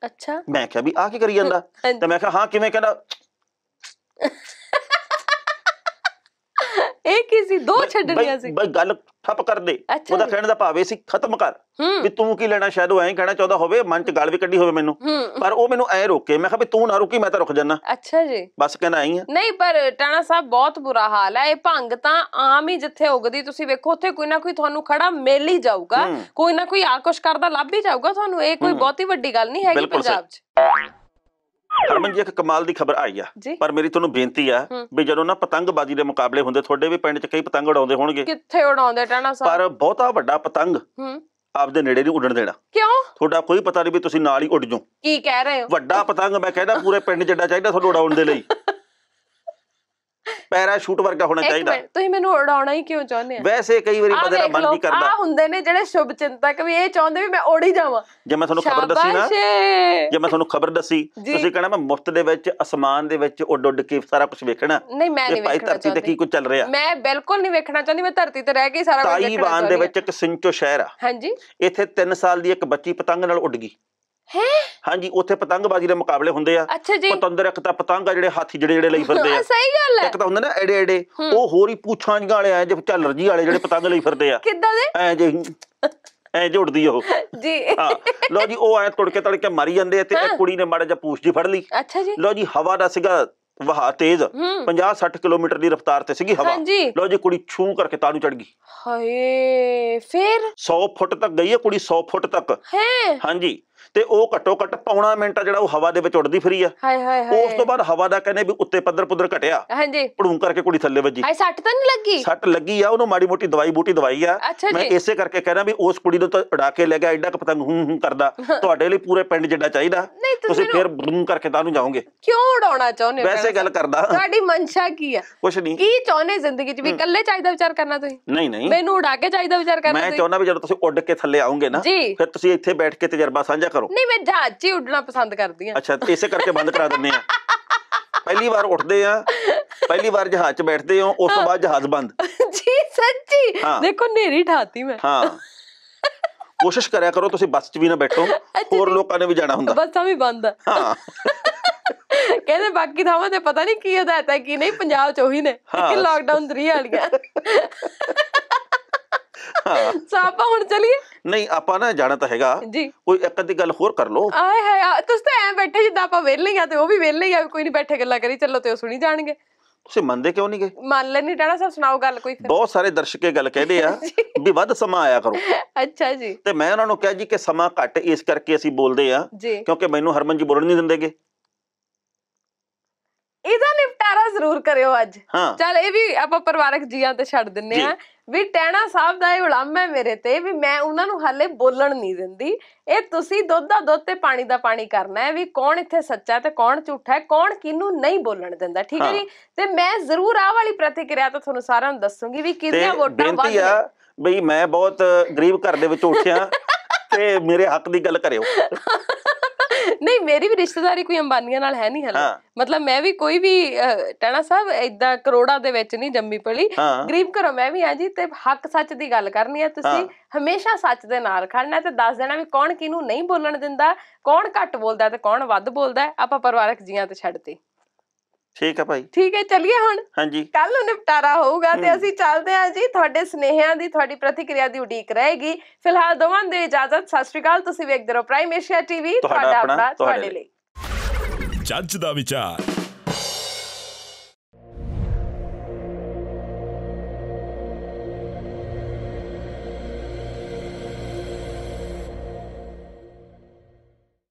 ਅੱਛਾ ਮੈਂ ਕਿਹਾ ਵੀ ਆ ਕੀ ਕਰੀ ਜਾਂਦਾ ਤੇ ਮੈਂ ਕਿਹਾ ਹਾਂ ਕਿਵੇਂ ਕਹਿੰਦਾ ਇਹ ਕੀ ਸੀ ਦੋ ਛੱਡਣੀਆਂ ਸੀ ਬਈ ਗੱਲ ਠੱਪ ਕਰ ਦੇ ਉਹਦਾ ਕਹਿਣ ਦਾ ਭਾਵ ਇਹ ਸੀ ਖਤਮ ਕਰ ਵੀ ਤੂੰ ਕੀ ਲੈਣਾ ਸ਼ਾਇਦ ਉਹ ਐਂ ਕਹਿਣਾ ਚਾਹੁੰਦਾ ਹੋਵੇ ਮਨ ਚ ਗੱਲ ਵੀ ਕੱਢੀ ਹੋਵੇ ਮੈਨੂੰ ਪਰ ਉਹ ਮੈਨੂੰ ਐਂ ਰੋਕੇ ਮੈਂ ਕਿਹਾ ਵੀ ਤੂੰ ਨਾ ਰੁਕੀ ਮੈਂ ਤਾਂ ਰੁਕ ਜਾਣਾ ਅੱਛਾ ਜੀ ਬਸ ਕਹਿਣਾ ਆਈ ਆ ਨਹੀਂ ਪਰ ਟਾਣਾ ਸਾਹਿਬ ਬਹੁਤ ਬੁਰਾ ਹਾਲ ਹੈ ਇਹ ਭੰਗ ਤਾਂ ਆਮ ਹੀ ਜਿੱਥੇ ਉਗਦੀ ਤੁਸੀਂ ਵੇਖੋ ਉੱਥੇ ਕੋਈ ਨਾ ਕੋਈ ਤੁਹਾਨੂੰ ਖੜਾ ਮਿਲ ਹੀ ਜਾਊਗਾ ਕੋਈ ਨਾ ਕੋਈ ਆਕੁਸ਼ ਕਰਦਾ ਲੱਭ ਹੀ ਜਾਊਗਾ ਤੁਹਾਨੂੰ ਇਹ ਕੋਈ ਬਹੁਤੀ ਵੱਡੀ ਗੱਲ ਨਹੀਂ ਹੈਗੀ ਪੰਜਾਬ 'ਚ ਹਰਮਨ ਜੀ ਇੱਕ ਕਮਾਲ ਦੀ ਖਬਰ ਆਈ ਆ ਪਰ ਮੇਰੀ ਤੁਹਾਨੂੰ ਬੇਨਤੀ ਆ ਵੀ ਜਦੋਂ ਨਾ ਪਤੰਗਬਾਜ਼ੀ ਦੇ ਮੁਕਾਬਲੇ ਹੁੰਦੇ ਤੁਹਾਡੇ ਵੀ ਪਿੰਡ 'ਚ ਕਈ ਪਤੰਗ ਉਡਾਉਂਦੇ ਹੋਣਗੇ ਕਿੱਥੇ ਉਡਾਉਂਦੇ ਟਾਣਾ ਸਾਹਿਬ ਪਰ ਬਹੁਤਾ ਵੱਡਾ ਪਤੰਗ ਹੂੰ ਆਪਦੇ ਨੇੜੇ ਨਹੀਂ ਉੱਡਣ ਦੇਣਾ ਕਿਉਂ ਤੁਹਾਡਾ ਕੋਈ ਪਤਾ ਨਹੀਂ ਵੀ ਤੁਸੀਂ ਨਾਲ ਹੀ ਉੱਡ ਜਾਓ ਕੀ ਕਹਿ ਰਹੇ ਹੋ ਵੱਡਾ ਪਤੰਗ ਮੈਂ ਕਹਿੰਦਾ ਪੂਰੇ ਪਿੰਡ 'ਚ ਚਾਹੀਦਾ ਤੁਹਾਨੂੰ ਉਡਾਉਣ ਦੇ ਲਈ ਪੈਰਾਸ਼ੂਟ ਵਰਗਾ ਹੋਣਾ ਚਾਹੀਦਾ ਤੁਸੀਂ ਮੈਨੂੰ ਉਡਾਉਣਾ ਹੀ ਕਿਉਂ ਚਾਹੁੰਦੇ ਆ ਵੈਸੇ ਕਈ ਵਾਰੀ ਬਦਲਾ ਮਨ ਨਹੀਂ ਕਰਦਾ ਆ ਹੁੰਦੇ ਨੇ ਜਿਹੜੇ ਸ਼ੁਭ ਚਿੰਤਕ ਵੀ ਇਹ ਚਾਹੁੰਦੇ ਵੀ ਮੈਂ ਉੜ ਹੀ ਜਾਵਾਂ ਜੇ ਮੈਂ ਤੁਹਾਨੂੰ ਖਬਰ ਦੱਸੀ ਨਾ ਜੇ ਮੈਂ ਤੁਹਾਨੂੰ ਖਬਰ ਦੱਸੀ ਤੁਸੀਂ ਕਹਿਣਾ ਮੈਂ ਮੁਫਤ ਦੇ ਵਿੱਚ ਅਸਮਾਨ ਦੇ ਵਿੱਚ ਉੱਡ ਉੱਡ ਕੇ ਸਾਰਾ ਕੁਝ ਵੇਖਣਾ ਨਹੀਂ ਮੈਂ ਨਹੀਂ ਵੇਖਣਾ ਧਰਤੀ ਤੇ ਕੀ ਕੁਝ ਚੱਲ ਰਿਹਾ ਮੈਂ ਬਿਲਕੁਲ ਨਹੀਂ ਵੇਖਣਾ ਚਾਹੁੰਦੀ ਮੈਂ ਧਰਤੀ ਤੇ ਰਹਿ ਕੇ ਸਾਰਾ ਕੁਝ ਵੇਖਣਾ ਚਾਹੁੰਦੀ ਤਾਈਵਾਨ ਦੇ ਵਿੱਚ ਇੱਕ ਸਿੰਚੋ ਸ਼ਹਿਰ ਆ ਹਾਂਜੀ ਇੱਥੇ 3 ਸਾਲ ਦੀ ਇੱਕ ਬੱਚੀ ਪਤੰਗ ਨਾਲ ਉੱਡ ਗਈ ਹੈ ਹਾਂਜੀ ਉੱਥੇ ਪਤੰਗਬਾਜ਼ੀ ਦੇ ਮੁਕਾਬਲੇ ਹੁੰਦੇ ਆ ਅੱਛਾ ਜੀ ਪਤੰਦਰ ਇੱਕ ਤਾਂ ਪਤੰਗ ਆ ਜਿਹੜੇ ਹਾਥੀ ਜਿਹੜੇ ਜਿਹੜੇ ਲਈ ਫਿਰਦੇ ਆ ਸਹੀ ਗੱਲ ਹੈ ਇੱਕ ਤਾਂ ਹੁੰਦਾ ਨਾ ਐਡੇ ਐਡੇ ਉਹ ਹੋਰ ਹੀ ਪੂਛਾਂ ਜਿਹਾਂ ਵਾਲੇ ਆ ਜਿਹ ਝਾਲਰ ਜੀ ਵਾਲੇ ਜਿਹੜੇ ਪਤੰਗ ਲਈ ਫਿਰਦੇ ਆ ਕਿੱਦਾਂ ਦੇ ਐ ਜੇ ਐ ਜੁੜਦੀ ਉਹ ਜੀ ਹਾਂ ਲੋ ਜੀ ਉਹ ਐ ਤੁੜਕੇ ਤੜਕੇ ਮਾਰੀ ਜਾਂਦੇ ਆ ਤੇ ਇੱਕ ਕੁੜੀ ਨੇ ਮਾੜਾ ਜਿਹਾ ਪੂਛ ਜੀ ਫੜ ਲਈ ਅੱਛਾ ਜੀ ਲੋ ਜੀ ਹਵਾ ਦਾ ਸੀਗਾ ਵਹਾ ਤੇਜ਼ 50 60 ਕਿਲੋਮੀਟਰ ਦੀ ਰਫ਼ਤਾਰ ਤੇ ਸੀਗੀ ਹਵਾ ਲੋ ਜੀ ਕੁੜੀ ਛੂ ਕਰਕੇ ਨੂੰ ਚੜ ਗਈ ਹਾਏ ਫੇਰ 100 ਫੁੱਟ ਤੱਕ ਗਈ ਹੈ ਕੁੜੀ 100 ਫੁੱਟ ਤੱਕ ਹੈ ਹਾਂਜੀ ਤੇ ਉਹ ਘੱਟੋ ਘੱਟ ਪੌਣਾ ਮਿੰਟ ਆ ਜਿਹੜਾ ਉਹ ਹਵਾ ਦੇ ਵਿੱਚ ਉੱਡਦੀ ਫਰੀ ਆ ਹਾਏ ਹਾਏ ਹਾਏ ਉਸ ਤੋਂ ਬਾਅਦ ਹਵਾ ਦਾ ਕਹਿੰਦੇ ਵੀ ਉੱਤੇ ਪੱਧਰ ਪੁੱਧਰ ਘਟਿਆ ਹਾਂਜੀ ਪੜੂੰ ਕਰਕੇ ਕੁੜੀ ਥੱਲੇ ਵੱਜੀ ਹਾਏ ਸੱਟ ਤਾਂ ਨਹੀਂ ਲੱਗੀ ਸੱਟ ਲੱਗੀ ਆ ਉਹਨੂੰ ਮਾੜੀ ਮੋਟੀ ਦਵਾਈ ਬੂਟੀ ਦਵਾਈ ਆ ਮੈਂ ਇਸੇ ਕਰਕੇ ਕਹਿ ਰਿਹਾ ਵੀ ਉਸ ਕੁੜੀ ਨੂੰ ਤਾਂ ਉਡਾ ਕੇ ਲੈ ਗਿਆ ਐਡਾ ਕ ਪਤੰਗ ਹੂੰ ਹੂੰ ਕਰਦਾ ਤੁਹਾਡੇ ਲਈ ਪੂਰੇ ਪਿੰਡ ਜਿੱਡਾ ਚਾਹੀਦਾ ਤੁਸੀਂ ਫੇਰ ਬੂੰ ਕਰਕੇ ਤਾਂ ਨੂੰ ਜਾਓਗੇ ਕਿਉਂ ਉਡਾਉਣਾ ਚਾਹੁੰਦੇ ਹੋ ਵੈਸੇ ਗੱਲ ਕਰਦਾ ਤੁਹਾਡੀ ਮਨਸ਼ਾ ਕੀ ਆ ਕੁਛ ਨਹੀਂ ਕੀ ਚਾਹੁੰਦੇ ਜ਼ਿੰਦਗੀ 'ਚ ਵੀ ਇਕੱਲੇ ਚਾਹੀਦਾ ਵਿਚਾਰ ਕਰਨਾ ਤੁਸੀਂ ਨਹੀਂ ਨਹੀਂ ਮੈਨੂੰ ਉਡਾ ਕੇ ਚਾਹੀਦਾ ਵਿਚਾਰ ਕਰਨਾ ਮੈਂ ਚਾਹੁੰਦਾ ਵੀ ਜਦੋਂ ਤੁਸੀਂ ਉੱਡ ਕੇ ਥੱਲੇ ਆਉਂਗੇ ਨਾ ਫਿਰ ਤੁਸੀਂ ਇੱਥੇ ਬੈਠ ਕੇ ਤਜਰਬਾ ਸਾਂਝਾ ਕਰੋ करो नहीं मैं जाची उड़ना पसंद करती हूं अच्छा ऐसे करके बंद करा देने पहली बार उठते हैं पहली बार जहाज बैठते हो उस बाद जहाज बंद जी सच्ची देखो नेरी ठाती मैं हां कोशिश करया करो तुसी बस च भी ना बैठो और लोका ने भी जाना हुंदा बसा भी बंद हां ਕਹਿੰਦੇ ਬਾਕੀ ਥਾਵਾਂ ਤੇ ਪਤਾ ਨਹੀਂ ਹਾਂ ਸੋ ਆਪਾਂ ਹੁਣ ਚਲੀਏ ਨਹੀਂ ਆਪਾਂ ਨਾ ਜਾਣਾ ਤਾਂ ਹੈਗਾ ਜੀ ਕੋਈ ਇੱਕ ਅੱਧੀ ਗੱਲ ਹੋਰ ਕਰ ਲਓ ਆਏ ਹਾਏ ਤੁਸੀਂ ਤਾਂ ਐਂ ਬੈਠੇ ਜਿੱਦਾਂ ਆਪਾਂ ਵਿਹਲੇ ਆ ਤੇ ਉਹ ਵੀ ਵਿਹਲੇ ਆ ਕੋਈ ਨਹੀਂ ਬੈਠੇ ਗੱਲਾਂ ਕਰੀ ਚੱਲੋ ਤੇ ਉਹ ਸੁਣੀ ਜਾਣਗੇ ਤੁਸੀਂ ਮੰਨਦੇ ਕਿਉਂ ਨਹੀਂ ਗਏ ਮੰਨ ਲੈਣੀ ਟਾਣਾ ਸਾਹਿਬ ਸੁਣਾਓ ਗੱਲ ਕੋਈ ਫਿਰ ਬਹੁਤ ਸਾਰੇ ਦਰਸ਼ਕ ਇਹ ਗੱਲ ਕਹਿੰਦੇ ਆ ਵੀ ਵੱਧ ਸਮਾਂ ਆਇਆ ਕਰੋ ਅੱਛਾ ਜੀ ਤੇ ਮੈਂ ਉਹਨਾਂ ਨੂੰ ਕਿਹਾ ਜੀ ਕਿ ਸਮਾਂ ਘੱਟ ਇਸ ਕਰਕੇ ਅਸੀਂ ਬੋਲਦੇ ਆ ਕਿਉਂਕਿ ਮੈਨੂੰ ਹਰਮਨ ਜੀ ਬੋਲਣ ਨਹੀਂ ਦਿੰਦੇਗੇ ਇਹਦਾ ਨਿਪਟਾਰਾ ਜ਼ਰੂਰ ਕਰਿਓ ਅੱਜ ਚਲ ਇਹ ਵੀ ਆਪਾਂ ਪਰਿਵਾਰਕ ਜੀਆਂ ਤੇ ਛੱਡ ਦਿੰਨੇ ਆ ਵੀ ਟੈਣਾ ਸਾਹਿਬ ਦਾ ਇਹ ਉਲਾਮ ਹੈ ਮੇਰੇ ਤੇ ਵੀ ਮੈਂ ਉਹਨਾਂ ਨੂੰ ਹਾਲੇ ਬੋਲਣ ਨਹੀਂ ਦਿੰਦੀ ਇਹ ਤੁਸੀਂ ਦੁੱਧ ਦਾ ਦੁੱਧ ਤੇ ਪਾਣੀ ਦਾ ਪਾਣੀ ਕਰਨਾ ਹੈ ਵੀ ਕੌਣ ਇੱਥੇ ਸੱਚਾ ਤੇ ਕੌਣ ਝੂਠਾ ਹੈ ਕੌਣ ਕਿਹਨੂੰ ਨਹੀਂ ਬੋਲਣ ਦਿੰਦਾ ਠੀਕ ਹੈ ਜੀ ਤੇ ਮੈਂ ਜ਼ਰੂਰ ਆਹ ਵਾਲੀ ਪ੍ਰਤੀਕਿਰਿਆ ਤਾਂ ਤੁਹਾਨੂੰ ਸਾਰਿਆਂ ਨੂੰ ਦੱਸੂਗੀ ਵੀ ਤੇ ਵੋਟਾਂ ਵੱਧ ਬੇਨਤੀ ਆ ਬਈ ਮੈਂ ਬਹੁਤ ਗਰੀਬ ਘਰ ਦੇ ਵਿੱਚ ਉੱਠਿਆ ਤੇ ਮੇਰੇ ਹੱਕ ਦੀ ਗੱਲ ਕਰਿਓ ਨਹੀਂ ਮੇਰੀ ਵੀ ਰਿਸ਼ਤੇਦਾਰੀ ਕੋਈ ਅੰਬਾਨੀਆਂ ਨਾਲ ਹੈ ਨਹੀਂ ਹਲੇ ਮਤਲਬ ਮੈਂ ਵੀ ਕੋਈ ਵੀ ਟਾਣਾ ਸਾਹਿਬ ਐਦਾਂ ਕਰੋੜਾ ਦੇ ਵਿੱਚ ਨਹੀਂ ਜੰਮੀ ਪਲੀ ਗਰੀਬ ਘਰੋਂ ਮੈਂ ਵੀ ਆ ਜੀ ਤੇ ਹੱਕ ਸੱਚ ਦੀ ਗੱਲ ਕਰਨੀ ਹੈ ਤੁਸੀਂ ਹਮੇਸ਼ਾ ਸੱਚ ਦੇ ਨਾਲ ਖੜਨਾ ਤੇ ਦੱਸ ਦੇਣਾ ਵੀ ਕੌਣ ਕਿਹਨੂੰ ਨਹੀਂ ਬੋਲਣ ਦਿੰਦਾ ਕੌਣ ਘੱਟ ਬੋਲਦਾ ਤੇ ਕੌਣ ਵੱਧ ਬੋਲਦਾ ਆਪਾਂ ਪਰਿਵਾਰਕ ਜੀਆਂ ਤੇ ਛੱਡਤੀ ਠੀਕ ਹੈ ਭਾਈ ਠੀਕ ਹੈ ਚਲਿਏ ਹੁਣ ਹਾਂਜੀ ਕੱਲ ਨੂੰ ਨਿਪਟਾਰਾ ਹੋਊਗਾ ਤੇ ਅਸੀਂ ਚੱਲਦੇ ਹਾਂ ਜੀ ਤੁਹਾਡੇ ਸਨੇਹਿਆਂ ਦੀ ਤੁਹਾਡੀ ਪ੍ਰਤੀਕਿਰਿਆ ਦੀ ਉਡੀਕ ਰਹੇਗੀ ਫਿਲਹਾਲ ਦੋਵਾਂ ਦੇ ਇਜਾਜ਼ਤ ਸਤਿ ਸ਼੍ਰੀ ਅਕਾਲ ਤੁਸੀਂ ਵੇਖਦੇ ਰਹੋ ਪ੍ਰਾਈਮ ਏਸ਼ੀਆ ਟੀਵੀ ਤੁਹਾਡਾ ਆਪਣਾ ਤੁਹਾਡੇ ਲਈ ਜੱਜ ਦਾ ਵਿਚਾਰ